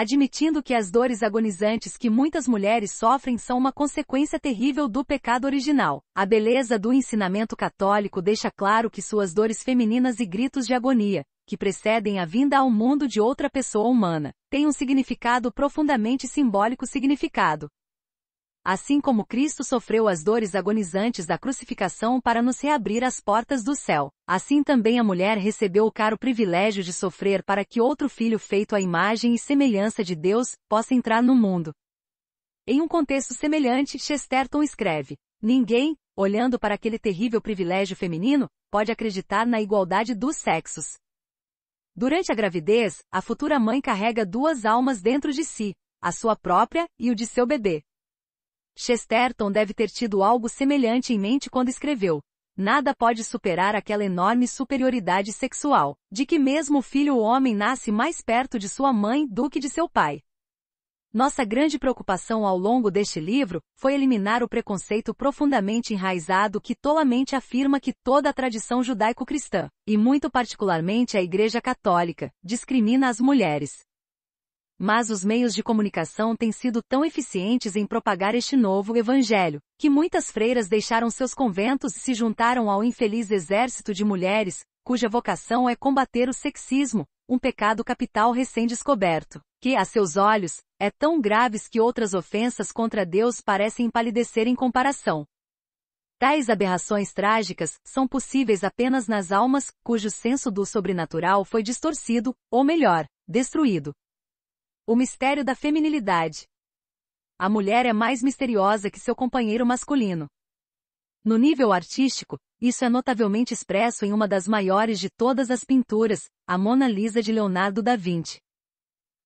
admitindo que as dores agonizantes que muitas mulheres sofrem são uma consequência terrível do pecado original. A beleza do ensinamento católico deixa claro que suas dores femininas e gritos de agonia, que precedem a vinda ao mundo de outra pessoa humana, têm um significado profundamente simbólico significado assim como Cristo sofreu as dores agonizantes da crucificação para nos reabrir as portas do céu, assim também a mulher recebeu o caro privilégio de sofrer para que outro filho feito à imagem e semelhança de Deus possa entrar no mundo. Em um contexto semelhante, Chesterton escreve: Ninguém, olhando para aquele terrível privilégio feminino, pode acreditar na igualdade dos sexos. Durante a gravidez, a futura mãe carrega duas almas dentro de si, a sua própria e o de seu bebê. Chesterton deve ter tido algo semelhante em mente quando escreveu: Nada pode superar aquela enorme superioridade sexual, de que mesmo o filho homem nasce mais perto de sua mãe do que de seu pai. Nossa grande preocupação ao longo deste livro foi eliminar o preconceito profundamente enraizado que tolamente afirma que toda a tradição judaico-cristã, e muito particularmente a Igreja Católica, discrimina as mulheres. Mas os meios de comunicação têm sido tão eficientes em propagar este novo evangelho, que muitas freiras deixaram seus conventos e se juntaram ao infeliz exército de mulheres, cuja vocação é combater o sexismo, um pecado capital recém-descoberto, que, a seus olhos, é tão graves que outras ofensas contra Deus parecem empalidecer em comparação. Tais aberrações trágicas são possíveis apenas nas almas cujo senso do sobrenatural foi distorcido, ou melhor, destruído, o mistério da feminilidade. A mulher é mais misteriosa que seu companheiro masculino. No nível artístico, isso é notavelmente expresso em uma das maiores de todas as pinturas, a Mona Lisa de Leonardo da Vinci.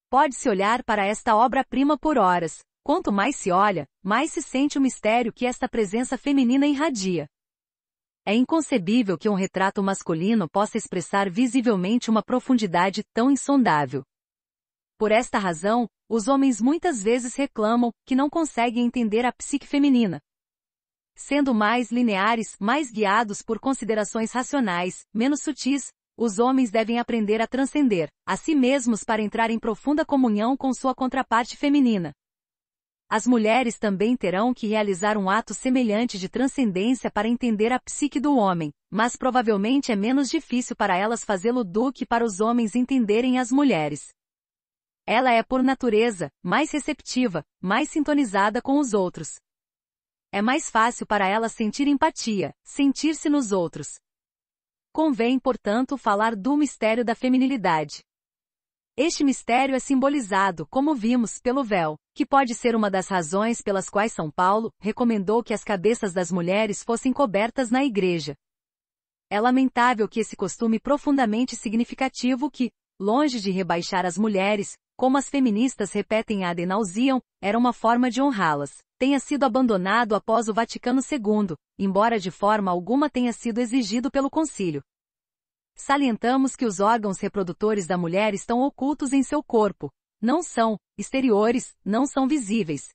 Pode-se olhar para esta obra-prima por horas. Quanto mais se olha, mais se sente o mistério que esta presença feminina irradia. É inconcebível que um retrato masculino possa expressar visivelmente uma profundidade tão insondável. Por esta razão, os homens muitas vezes reclamam que não conseguem entender a psique feminina. Sendo mais lineares, mais guiados por considerações racionais, menos sutis, os homens devem aprender a transcender a si mesmos para entrar em profunda comunhão com sua contraparte feminina. As mulheres também terão que realizar um ato semelhante de transcendência para entender a psique do homem, mas provavelmente é menos difícil para elas fazê-lo do que para os homens entenderem as mulheres. Ela é por natureza mais receptiva, mais sintonizada com os outros. É mais fácil para ela sentir empatia, sentir-se nos outros. Convém, portanto, falar do mistério da feminilidade. Este mistério é simbolizado, como vimos, pelo véu, que pode ser uma das razões pelas quais São Paulo recomendou que as cabeças das mulheres fossem cobertas na igreja. É lamentável que esse costume profundamente significativo que, longe de rebaixar as mulheres, como as feministas repetem ad nauseam, era uma forma de honrá-las. Tenha sido abandonado após o Vaticano II, embora de forma alguma tenha sido exigido pelo concílio. Salientamos que os órgãos reprodutores da mulher estão ocultos em seu corpo. Não são exteriores, não são visíveis.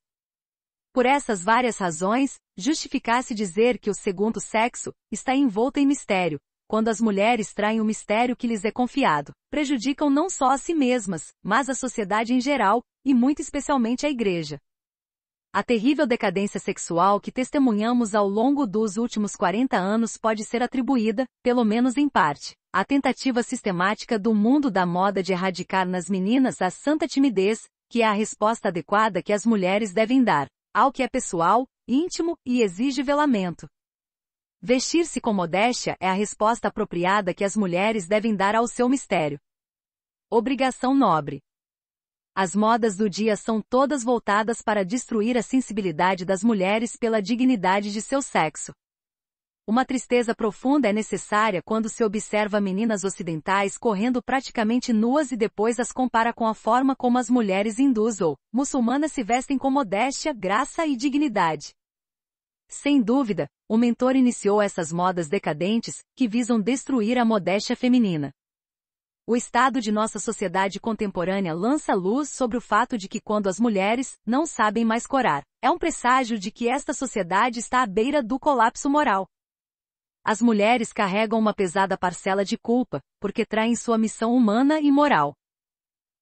Por essas várias razões, justificar-se dizer que o segundo sexo está envolto em mistério, quando as mulheres traem o mistério que lhes é confiado, prejudicam não só a si mesmas, mas a sociedade em geral, e muito especialmente a igreja. A terrível decadência sexual que testemunhamos ao longo dos últimos 40 anos pode ser atribuída, pelo menos em parte, à tentativa sistemática do mundo da moda de erradicar nas meninas a santa timidez, que é a resposta adequada que as mulheres devem dar ao que é pessoal, íntimo e exige velamento. Vestir-se com modéstia é a resposta apropriada que as mulheres devem dar ao seu mistério. Obrigação nobre. As modas do dia são todas voltadas para destruir a sensibilidade das mulheres pela dignidade de seu sexo. Uma tristeza profunda é necessária quando se observa meninas ocidentais correndo praticamente nuas e depois as compara com a forma como as mulheres hindus ou muçulmanas se vestem com modéstia, graça e dignidade. Sem dúvida, o mentor iniciou essas modas decadentes, que visam destruir a modéstia feminina. O estado de nossa sociedade contemporânea lança luz sobre o fato de que quando as mulheres não sabem mais corar, é um presságio de que esta sociedade está à beira do colapso moral. As mulheres carregam uma pesada parcela de culpa, porque traem sua missão humana e moral.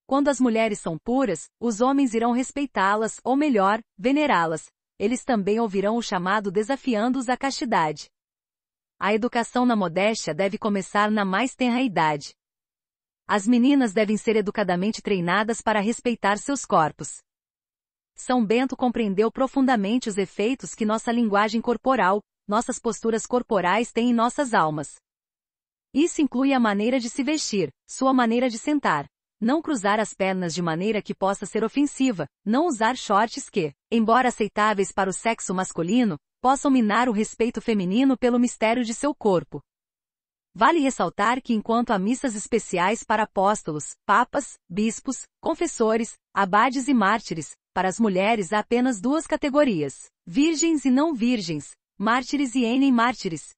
Quando as mulheres são puras, os homens irão respeitá-las, ou melhor, venerá-las, eles também ouvirão o chamado desafiando-os à castidade. A educação na modéstia deve começar na mais tenra idade. As meninas devem ser educadamente treinadas para respeitar seus corpos. São Bento compreendeu profundamente os efeitos que nossa linguagem corporal, nossas posturas corporais têm em nossas almas. Isso inclui a maneira de se vestir, sua maneira de sentar, não cruzar as pernas de maneira que possa ser ofensiva, não usar shorts que, embora aceitáveis para o sexo masculino, possam minar o respeito feminino pelo mistério de seu corpo. Vale ressaltar que enquanto há missas especiais para apóstolos, papas, bispos, confessores, abades e mártires, para as mulheres há apenas duas categorias: virgens e não virgens, mártires e enem mártires.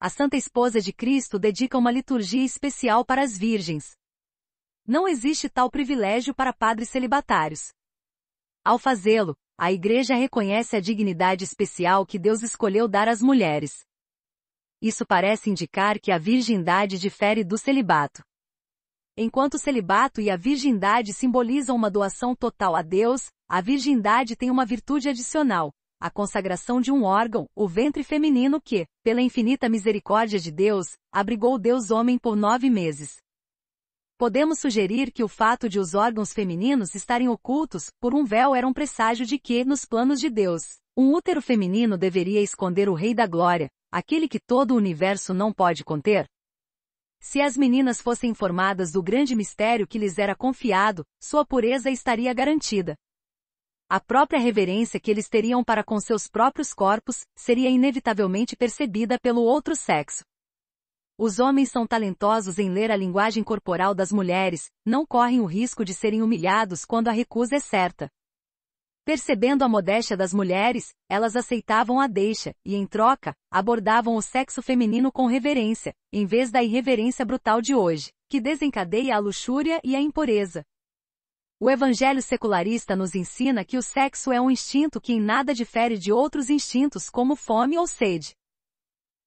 A Santa Esposa de Cristo dedica uma liturgia especial para as virgens, não existe tal privilégio para padres celibatários. Ao fazê-lo, a Igreja reconhece a dignidade especial que Deus escolheu dar às mulheres. Isso parece indicar que a virgindade difere do celibato. Enquanto o celibato e a virgindade simbolizam uma doação total a Deus, a virgindade tem uma virtude adicional, a consagração de um órgão, o ventre feminino que, pela infinita misericórdia de Deus, abrigou Deus homem por nove meses podemos sugerir que o fato de os órgãos femininos estarem ocultos por um véu era um presságio de que, nos planos de Deus, um útero feminino deveria esconder o Rei da Glória, aquele que todo o universo não pode conter? Se as meninas fossem informadas do grande mistério que lhes era confiado, sua pureza estaria garantida. A própria reverência que eles teriam para com seus próprios corpos seria inevitavelmente percebida pelo outro sexo. Os homens são talentosos em ler a linguagem corporal das mulheres, não correm o risco de serem humilhados quando a recusa é certa. Percebendo a modéstia das mulheres, elas aceitavam a deixa, e em troca, abordavam o sexo feminino com reverência, em vez da irreverência brutal de hoje, que desencadeia a luxúria e a impureza. O evangelho secularista nos ensina que o sexo é um instinto que em nada difere de outros instintos como fome ou sede.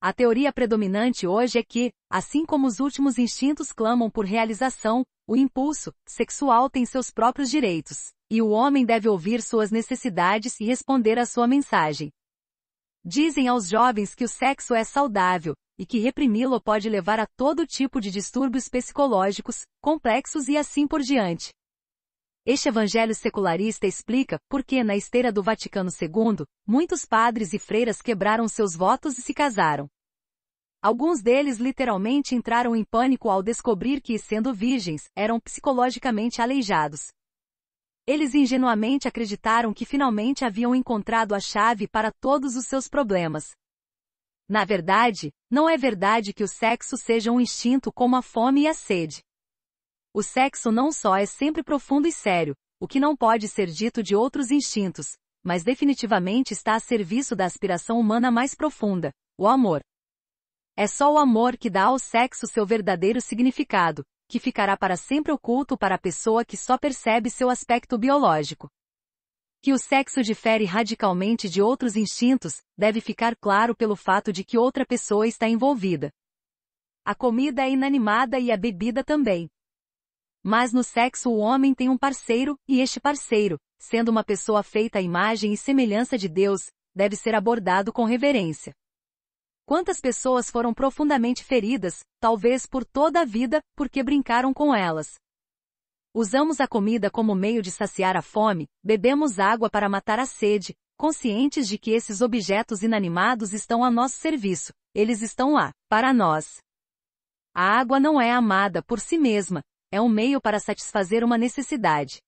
A teoria predominante hoje é que, assim como os últimos instintos clamam por realização, o impulso sexual tem seus próprios direitos, e o homem deve ouvir suas necessidades e responder à sua mensagem. Dizem aos jovens que o sexo é saudável, e que reprimi-lo pode levar a todo tipo de distúrbios psicológicos, complexos e assim por diante. Este evangelho secularista explica por que, na esteira do Vaticano II, muitos padres e freiras quebraram seus votos e se casaram. Alguns deles literalmente entraram em pânico ao descobrir que, sendo virgens, eram psicologicamente aleijados. Eles ingenuamente acreditaram que finalmente haviam encontrado a chave para todos os seus problemas. Na verdade, não é verdade que o sexo seja um instinto como a fome e a sede. O sexo não só é sempre profundo e sério, o que não pode ser dito de outros instintos, mas definitivamente está a serviço da aspiração humana mais profunda, o amor. É só o amor que dá ao sexo seu verdadeiro significado, que ficará para sempre oculto para a pessoa que só percebe seu aspecto biológico. Que o sexo difere radicalmente de outros instintos, deve ficar claro pelo fato de que outra pessoa está envolvida. A comida é inanimada e a bebida também. Mas no sexo o homem tem um parceiro, e este parceiro, sendo uma pessoa feita à imagem e semelhança de Deus, deve ser abordado com reverência. Quantas pessoas foram profundamente feridas, talvez por toda a vida, porque brincaram com elas? Usamos a comida como meio de saciar a fome, bebemos água para matar a sede, conscientes de que esses objetos inanimados estão a nosso serviço, eles estão lá, para nós. A água não é amada por si mesma, é um meio para satisfazer uma necessidade.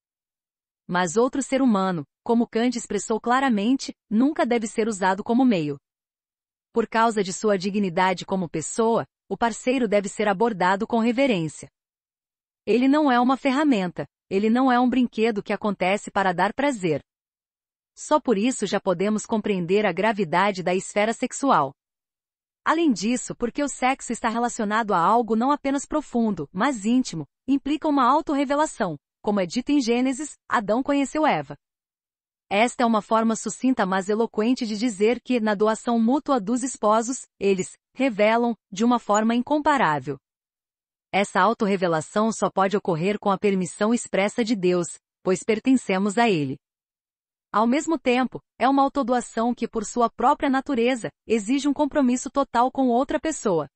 Mas outro ser humano, como Kant expressou claramente, nunca deve ser usado como meio. Por causa de sua dignidade como pessoa, o parceiro deve ser abordado com reverência. Ele não é uma ferramenta, ele não é um brinquedo que acontece para dar prazer. Só por isso já podemos compreender a gravidade da esfera sexual. Além disso, porque o sexo está relacionado a algo não apenas profundo, mas íntimo, implica uma autorrevelação. Como é dito em Gênesis, Adão conheceu Eva. Esta é uma forma sucinta mas eloquente de dizer que, na doação mútua dos esposos, eles revelam, de uma forma incomparável. Essa autorrevelação só pode ocorrer com a permissão expressa de Deus, pois pertencemos a Ele. Ao mesmo tempo, é uma autodoação que por sua própria natureza, exige um compromisso total com outra pessoa.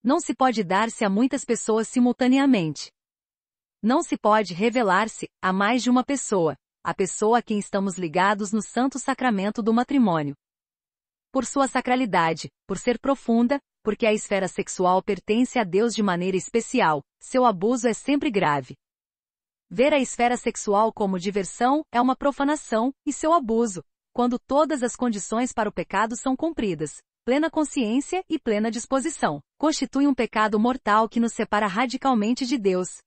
Não se pode dar-se a muitas pessoas simultaneamente. Não se pode revelar-se a mais de uma pessoa, a pessoa a quem estamos ligados no santo sacramento do matrimônio. Por sua sacralidade, por ser profunda, porque a esfera sexual pertence a Deus de maneira especial, seu abuso é sempre grave. Ver a esfera sexual como diversão é uma profanação, e seu abuso, quando todas as condições para o pecado são cumpridas, plena consciência e plena disposição, constitui um pecado mortal que nos separa radicalmente de Deus.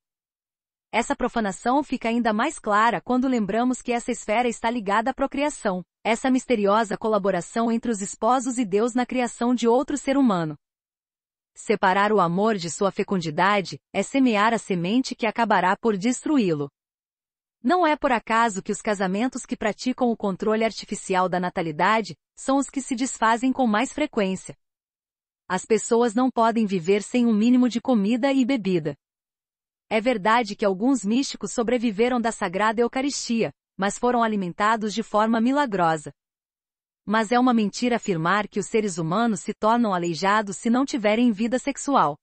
Essa profanação fica ainda mais clara quando lembramos que essa esfera está ligada à procriação, essa misteriosa colaboração entre os esposos e Deus na criação de outro ser humano, Separar o amor de sua fecundidade é semear a semente que acabará por destruí-lo. Não é por acaso que os casamentos que praticam o controle artificial da natalidade são os que se desfazem com mais frequência. As pessoas não podem viver sem um mínimo de comida e bebida. É verdade que alguns místicos sobreviveram da Sagrada Eucaristia, mas foram alimentados de forma milagrosa. Mas é uma mentira afirmar que os seres humanos se tornam aleijados se não tiverem vida sexual.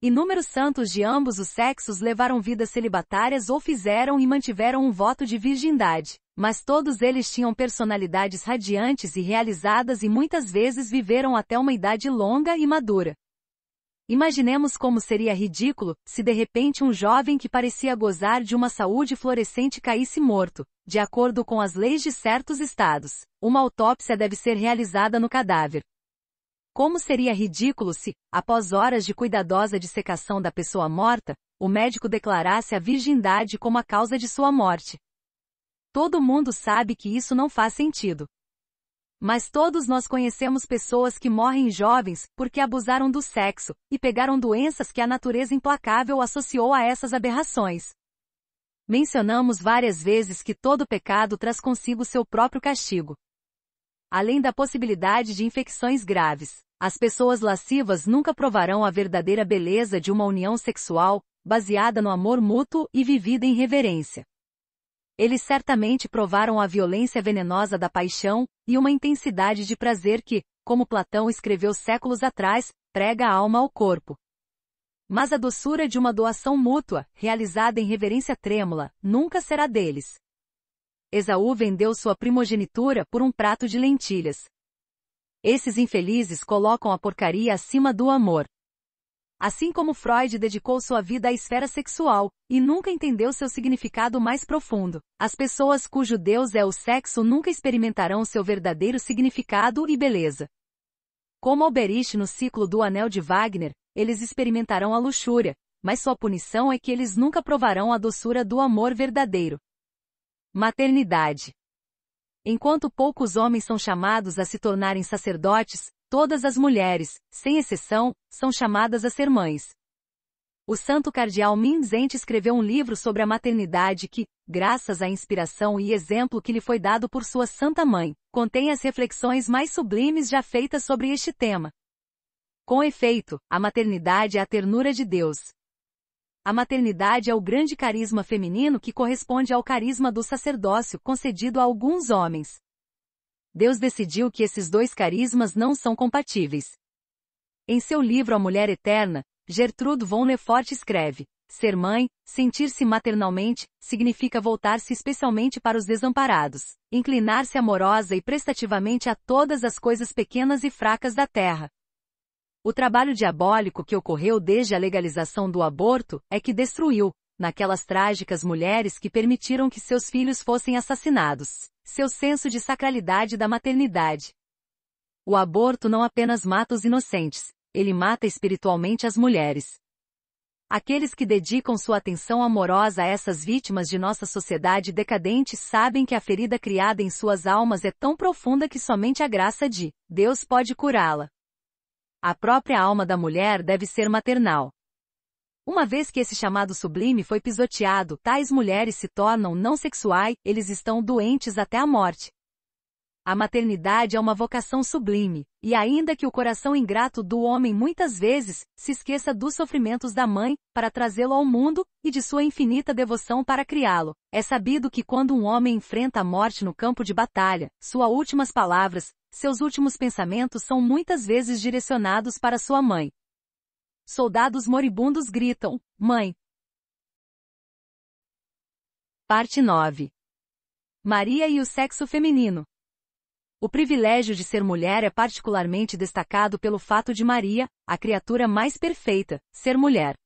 Inúmeros santos de ambos os sexos levaram vidas celibatárias ou fizeram e mantiveram um voto de virgindade, mas todos eles tinham personalidades radiantes e realizadas e muitas vezes viveram até uma idade longa e madura. Imaginemos como seria ridículo se de repente um jovem que parecia gozar de uma saúde florescente caísse morto. De acordo com as leis de certos estados, uma autópsia deve ser realizada no cadáver. Como seria ridículo se, após horas de cuidadosa dissecação da pessoa morta, o médico declarasse a virgindade como a causa de sua morte. Todo mundo sabe que isso não faz sentido. Mas todos nós conhecemos pessoas que morrem jovens porque abusaram do sexo e pegaram doenças que a natureza implacável associou a essas aberrações. Mencionamos várias vezes que todo pecado traz consigo seu próprio castigo. Além da possibilidade de infecções graves, as pessoas lascivas nunca provarão a verdadeira beleza de uma união sexual, baseada no amor mútuo e vivida em reverência. Eles certamente provaram a violência venenosa da paixão, e uma intensidade de prazer que, como Platão escreveu séculos atrás, prega a alma ao corpo. Mas a doçura de uma doação mútua, realizada em reverência trêmula, nunca será deles. Esaú vendeu sua primogenitura por um prato de lentilhas. Esses infelizes colocam a porcaria acima do amor. Assim como Freud dedicou sua vida à esfera sexual, e nunca entendeu seu significado mais profundo, as pessoas cujo Deus é o sexo nunca experimentarão seu verdadeiro significado e beleza. Como Alberich no ciclo do Anel de Wagner, eles experimentarão a luxúria, mas sua punição é que eles nunca provarão a doçura do amor verdadeiro. Maternidade. Enquanto poucos homens são chamados a se tornarem sacerdotes, Todas as mulheres, sem exceção, são chamadas a ser mães. O santo cardeal Minzente escreveu um livro sobre a maternidade que, graças à inspiração e exemplo que lhe foi dado por sua santa mãe, contém as reflexões mais sublimes já feitas sobre este tema. Com efeito, a maternidade é a ternura de Deus. A maternidade é o grande carisma feminino que corresponde ao carisma do sacerdócio concedido a alguns homens. Deus decidiu que esses dois carismas não são compatíveis. Em seu livro A Mulher Eterna, Gertrude von Lefort escreve: Ser mãe, sentir-se maternalmente, significa voltar-se especialmente para os desamparados, inclinar-se amorosa e prestativamente a todas as coisas pequenas e fracas da terra. O trabalho diabólico que ocorreu desde a legalização do aborto é que destruiu, naquelas trágicas mulheres que permitiram que seus filhos fossem assassinados seu senso de sacralidade da maternidade. O aborto não apenas mata os inocentes, ele mata espiritualmente as mulheres. Aqueles que dedicam sua atenção amorosa a essas vítimas de nossa sociedade decadente sabem que a ferida criada em suas almas é tão profunda que somente a graça de Deus pode curá-la. A própria alma da mulher deve ser maternal. Uma vez que esse chamado sublime foi pisoteado, tais mulheres se tornam não sexuais, eles estão doentes até a morte. A maternidade é uma vocação sublime, e ainda que o coração ingrato do homem muitas vezes se esqueça dos sofrimentos da mãe para trazê-lo ao mundo e de sua infinita devoção para criá-lo, é sabido que quando um homem enfrenta a morte no campo de batalha, suas últimas palavras, seus últimos pensamentos são muitas vezes direcionados para sua mãe. Soldados moribundos gritam: Mãe! Parte 9 Maria e o sexo feminino. O privilégio de ser mulher é particularmente destacado pelo fato de Maria, a criatura mais perfeita, ser mulher.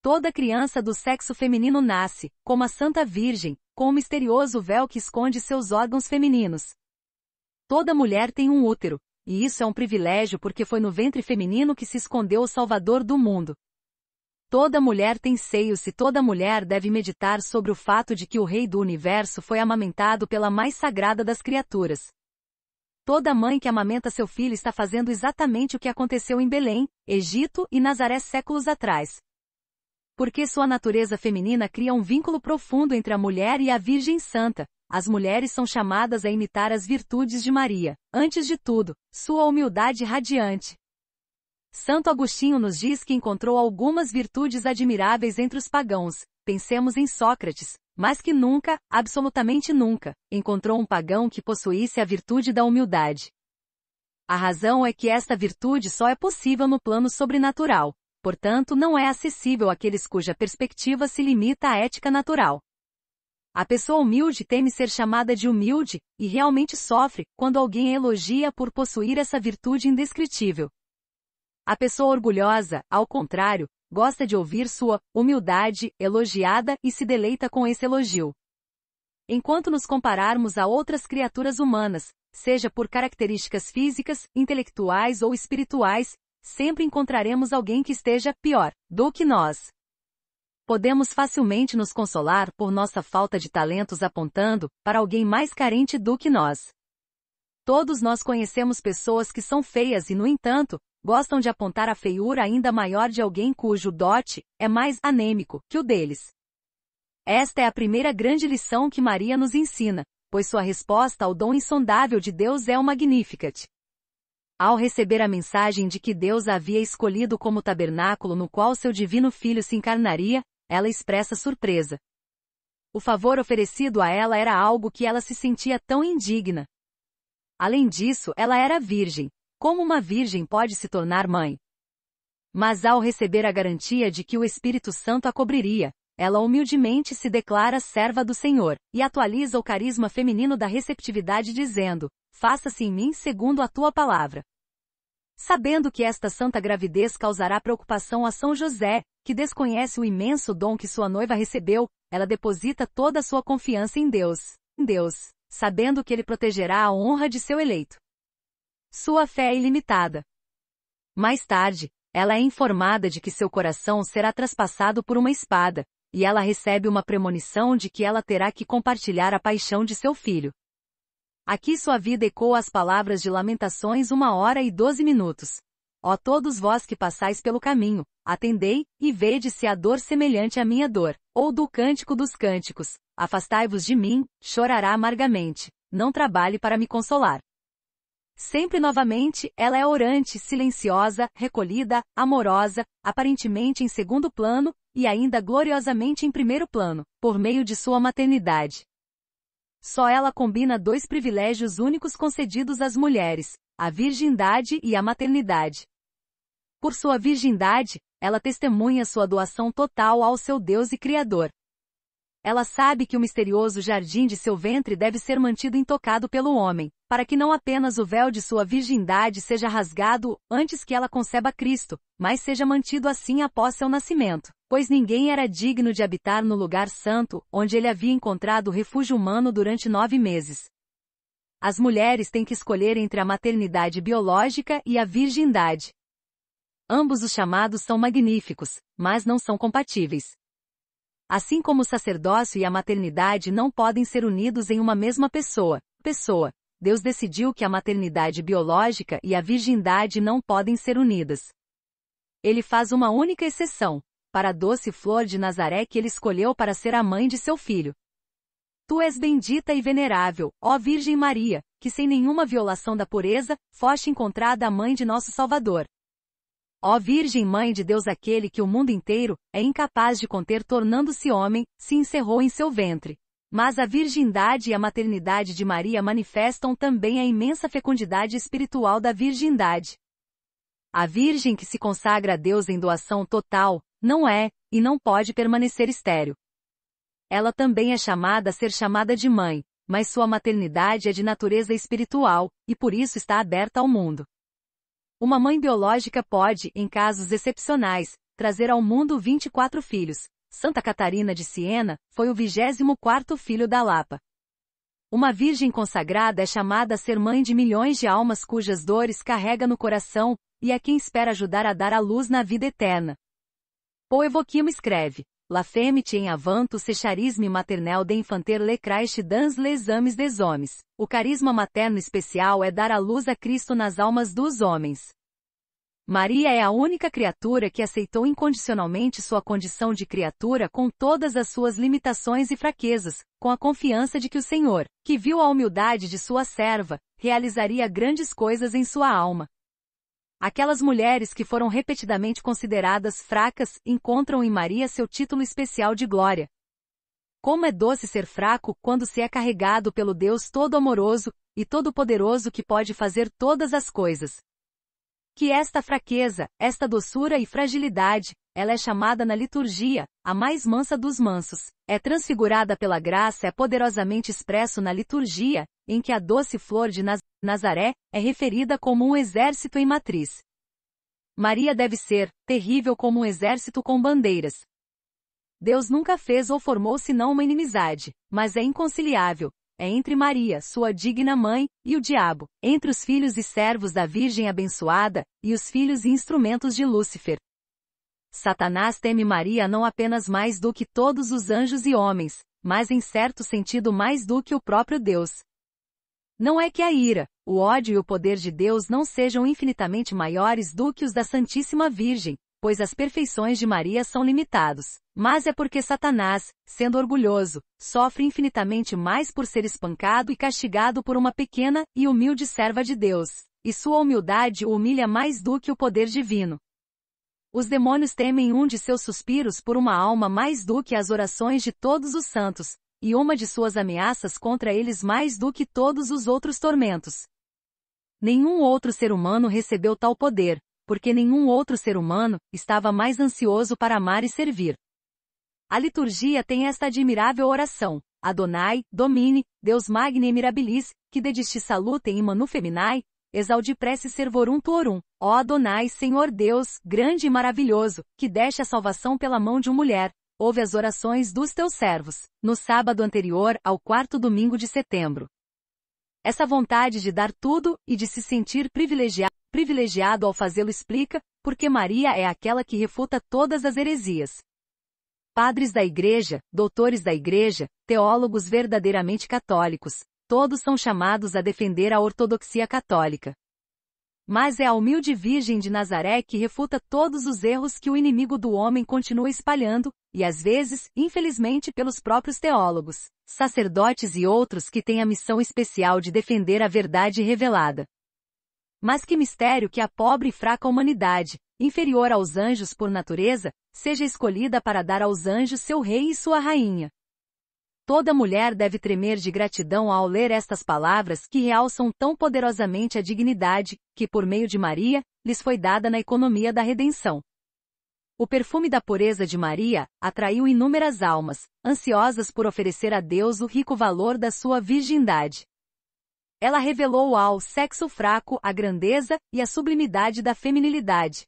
Toda criança do sexo feminino nasce, como a Santa Virgem, com um misterioso véu que esconde seus órgãos femininos. Toda mulher tem um útero, e isso é um privilégio porque foi no ventre feminino que se escondeu o Salvador do mundo. Toda mulher tem seios e toda mulher deve meditar sobre o fato de que o Rei do Universo foi amamentado pela mais sagrada das criaturas. Toda mãe que amamenta seu filho está fazendo exatamente o que aconteceu em Belém, Egito e Nazaré séculos atrás. Porque sua natureza feminina cria um vínculo profundo entre a mulher e a Virgem Santa, as mulheres são chamadas a imitar as virtudes de Maria, antes de tudo, sua humildade radiante. Santo Agostinho nos diz que encontrou algumas virtudes admiráveis entre os pagãos, pensemos em Sócrates, mas que nunca, absolutamente nunca, encontrou um pagão que possuísse a virtude da humildade. A razão é que esta virtude só é possível no plano sobrenatural, portanto não é acessível àqueles cuja perspectiva se limita à ética natural. A pessoa humilde teme ser chamada de humilde, e realmente sofre, quando alguém a elogia por possuir essa virtude indescritível. A pessoa orgulhosa, ao contrário, gosta de ouvir sua humildade elogiada e se deleita com esse elogio. Enquanto nos compararmos a outras criaturas humanas, seja por características físicas, intelectuais ou espirituais, sempre encontraremos alguém que esteja pior do que nós podemos facilmente nos consolar por nossa falta de talentos apontando para alguém mais carente do que nós. Todos nós conhecemos pessoas que são feias e, no entanto, gostam de apontar a feiura ainda maior de alguém cujo dote é mais anêmico que o deles. Esta é a primeira grande lição que Maria nos ensina, pois sua resposta ao dom insondável de Deus é o Magnificat. Ao receber a mensagem de que Deus a havia escolhido como tabernáculo no qual seu divino filho se encarnaria, ela expressa surpresa. O favor oferecido a ela era algo que ela se sentia tão indigna. Além disso, ela era virgem. Como uma virgem pode se tornar mãe? Mas ao receber a garantia de que o Espírito Santo a cobriria, ela humildemente se declara serva do Senhor e atualiza o carisma feminino da receptividade dizendo: Faça-se em mim segundo a tua palavra. Sabendo que esta santa gravidez causará preocupação a São José, que desconhece o imenso dom que sua noiva recebeu, ela deposita toda a sua confiança em Deus, em Deus, sabendo que ele protegerá a honra de seu eleito. Sua fé é ilimitada. Mais tarde, ela é informada de que seu coração será traspassado por uma espada, e ela recebe uma premonição de que ela terá que compartilhar a paixão de seu filho. Aqui sua vida ecoa as palavras de Lamentações uma hora e doze minutos. Ó todos vós que passais pelo caminho, atendei, e vede se há dor semelhante à minha dor, ou do cântico dos cânticos, afastai-vos de mim, chorará amargamente, não trabalhe para me consolar. Sempre novamente, ela é orante, silenciosa, recolhida, amorosa, aparentemente em segundo plano, e ainda gloriosamente em primeiro plano, por meio de sua maternidade. Só ela combina dois privilégios únicos concedidos às mulheres, a virgindade e a maternidade. Por sua virgindade, ela testemunha sua doação total ao seu Deus e Criador. Ela sabe que o misterioso jardim de seu ventre deve ser mantido intocado pelo homem, para que não apenas o véu de sua virgindade seja rasgado antes que ela conceba Cristo, mas seja mantido assim após seu nascimento, pois ninguém era digno de habitar no lugar santo, onde ele havia encontrado refúgio humano durante nove meses. As mulheres têm que escolher entre a maternidade biológica e a virgindade. Ambos os chamados são magníficos, mas não são compatíveis. Assim como o sacerdócio e a maternidade não podem ser unidos em uma mesma pessoa, pessoa, Deus decidiu que a maternidade biológica e a virgindade não podem ser unidas. Ele faz uma única exceção, para a doce flor de Nazaré que ele escolheu para ser a mãe de seu filho. Tu és bendita e venerável, ó Virgem Maria, que sem nenhuma violação da pureza, foste encontrada a mãe de nosso Salvador. Ó Virgem Mãe de Deus, aquele que o mundo inteiro é incapaz de conter, tornando-se homem, se encerrou em seu ventre. Mas a virgindade e a maternidade de Maria manifestam também a imensa fecundidade espiritual da virgindade. A Virgem que se consagra a Deus em doação total, não é, e não pode permanecer estéril. Ela também é chamada a ser chamada de mãe, mas sua maternidade é de natureza espiritual, e por isso está aberta ao mundo. Uma mãe biológica pode, em casos excepcionais, trazer ao mundo 24 filhos. Santa Catarina de Siena foi o 24º filho da Lapa. Uma virgem consagrada é chamada a ser mãe de milhões de almas cujas dores carrega no coração, e a é quem espera ajudar a dar a luz na vida eterna. Poevoquim Evoquimo escreve: la femite em avanto se charisme maternel de infanter le Christ dans les ames des homens. O carisma materno especial é dar a luz a Cristo nas almas dos homens. Maria é a única criatura que aceitou incondicionalmente sua condição de criatura com todas as suas limitações e fraquezas, com a confiança de que o Senhor, que viu a humildade de sua serva, realizaria grandes coisas em sua alma, Aquelas mulheres que foram repetidamente consideradas fracas encontram em Maria seu título especial de glória. Como é doce ser fraco quando se é carregado pelo Deus Todo-Amoroso e Todo-Poderoso que pode fazer todas as coisas. Que esta fraqueza, esta doçura e fragilidade, ela é chamada na liturgia, a mais mansa dos mansos, é transfigurada pela graça é poderosamente expresso na liturgia, em que a doce flor de Nazaré é referida como um exército em matriz. Maria deve ser, terrível como um exército com bandeiras. Deus nunca fez ou formou senão uma inimizade, mas é inconciliável, é entre Maria, sua digna mãe, e o diabo, entre os filhos e servos da Virgem abençoada, e os filhos e instrumentos de Lúcifer, Satanás teme Maria não apenas mais do que todos os anjos e homens, mas em certo sentido mais do que o próprio Deus. Não é que a ira, o ódio e o poder de Deus não sejam infinitamente maiores do que os da Santíssima Virgem, pois as perfeições de Maria são limitados, mas é porque Satanás, sendo orgulhoso, sofre infinitamente mais por ser espancado e castigado por uma pequena e humilde serva de Deus, e sua humildade o humilha mais do que o poder divino, os demônios temem um de seus suspiros por uma alma mais do que as orações de todos os santos, e uma de suas ameaças contra eles mais do que todos os outros tormentos. Nenhum outro ser humano recebeu tal poder, porque nenhum outro ser humano estava mais ansioso para amar e servir. A liturgia tem esta admirável oração: Adonai, Domine, Deus Magni e Mirabilis, que dediste salutem manu Feminai, Exaudi prece servorum tuorum, ó Adonai Senhor Deus, grande e maravilhoso, que deste a salvação pela mão de uma mulher, ouve as orações dos teus servos, no sábado anterior ao quarto domingo de setembro. Essa vontade de dar tudo e de se sentir privilegiado, privilegiado ao fazê-lo explica, porque Maria é aquela que refuta todas as heresias. Padres da Igreja, doutores da Igreja, teólogos verdadeiramente católicos, Todos são chamados a defender a ortodoxia católica. Mas é a humilde Virgem de Nazaré que refuta todos os erros que o inimigo do homem continua espalhando, e às vezes, infelizmente pelos próprios teólogos, sacerdotes e outros que têm a missão especial de defender a verdade revelada. Mas que mistério que a pobre e fraca humanidade, inferior aos anjos por natureza, seja escolhida para dar aos anjos seu rei e sua rainha. Toda mulher deve tremer de gratidão ao ler estas palavras que realçam tão poderosamente a dignidade que, por meio de Maria, lhes foi dada na economia da redenção. O perfume da pureza de Maria atraiu inúmeras almas, ansiosas por oferecer a Deus o rico valor da sua virgindade. Ela revelou ao sexo fraco a grandeza e a sublimidade da feminilidade,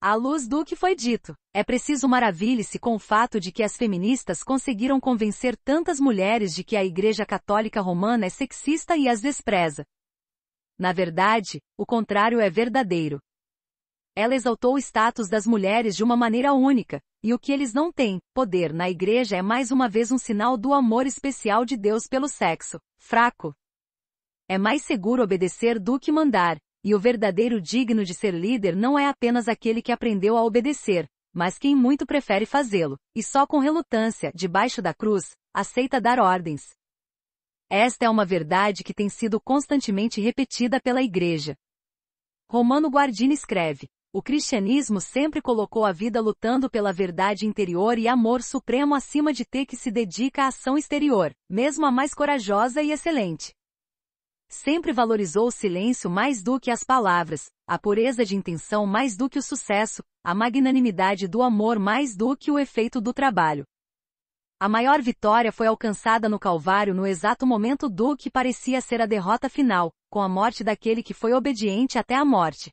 à luz do que foi dito, é preciso maravilhe-se com o fato de que as feministas conseguiram convencer tantas mulheres de que a Igreja Católica Romana é sexista e as despreza. Na verdade, o contrário é verdadeiro. Ela exaltou o status das mulheres de uma maneira única, e o que eles não têm, poder na igreja é mais uma vez um sinal do amor especial de Deus pelo sexo, fraco. É mais seguro obedecer do que mandar, e o verdadeiro digno de ser líder não é apenas aquele que aprendeu a obedecer, mas quem muito prefere fazê-lo, e só com relutância, debaixo da cruz, aceita dar ordens. Esta é uma verdade que tem sido constantemente repetida pela Igreja. Romano Guardini escreve: O cristianismo sempre colocou a vida lutando pela verdade interior e amor supremo acima de ter que se dedica à ação exterior, mesmo a mais corajosa e excelente. Sempre valorizou o silêncio mais do que as palavras, a pureza de intenção mais do que o sucesso, a magnanimidade do amor mais do que o efeito do trabalho. A maior vitória foi alcançada no Calvário no exato momento do que parecia ser a derrota final, com a morte daquele que foi obediente até a morte.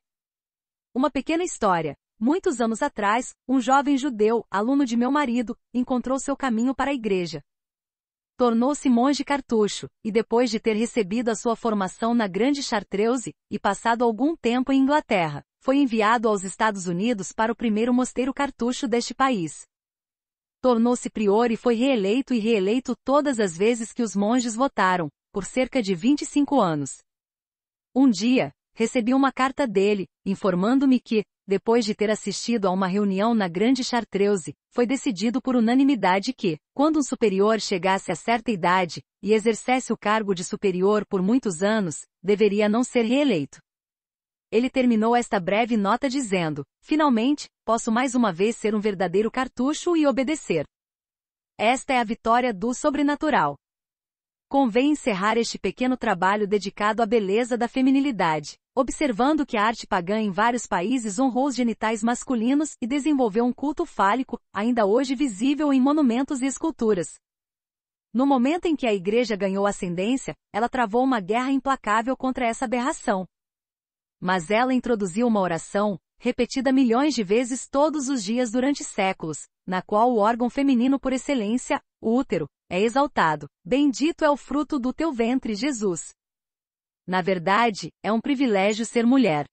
Uma pequena história. Muitos anos atrás, um jovem judeu, aluno de meu marido, encontrou seu caminho para a igreja tornou-se monge cartucho, e depois de ter recebido a sua formação na Grande Chartreuse, e passado algum tempo em Inglaterra, foi enviado aos Estados Unidos para o primeiro mosteiro cartucho deste país. Tornou-se prior e foi reeleito e reeleito todas as vezes que os monges votaram, por cerca de 25 anos. Um dia, Recebi uma carta dele, informando-me que, depois de ter assistido a uma reunião na Grande Chartreuse, foi decidido por unanimidade que, quando um superior chegasse a certa idade e exercesse o cargo de superior por muitos anos, deveria não ser reeleito. Ele terminou esta breve nota dizendo: Finalmente, posso mais uma vez ser um verdadeiro cartucho e obedecer. Esta é a vitória do sobrenatural. Convém encerrar este pequeno trabalho dedicado à beleza da feminilidade observando que a arte pagã em vários países honrou os genitais masculinos e desenvolveu um culto fálico, ainda hoje visível em monumentos e esculturas. No momento em que a igreja ganhou ascendência, ela travou uma guerra implacável contra essa aberração. Mas ela introduziu uma oração, repetida milhões de vezes todos os dias durante séculos, na qual o órgão feminino por excelência, o útero, é exaltado. Bendito é o fruto do teu ventre, Jesus. Na verdade, é um privilégio ser mulher.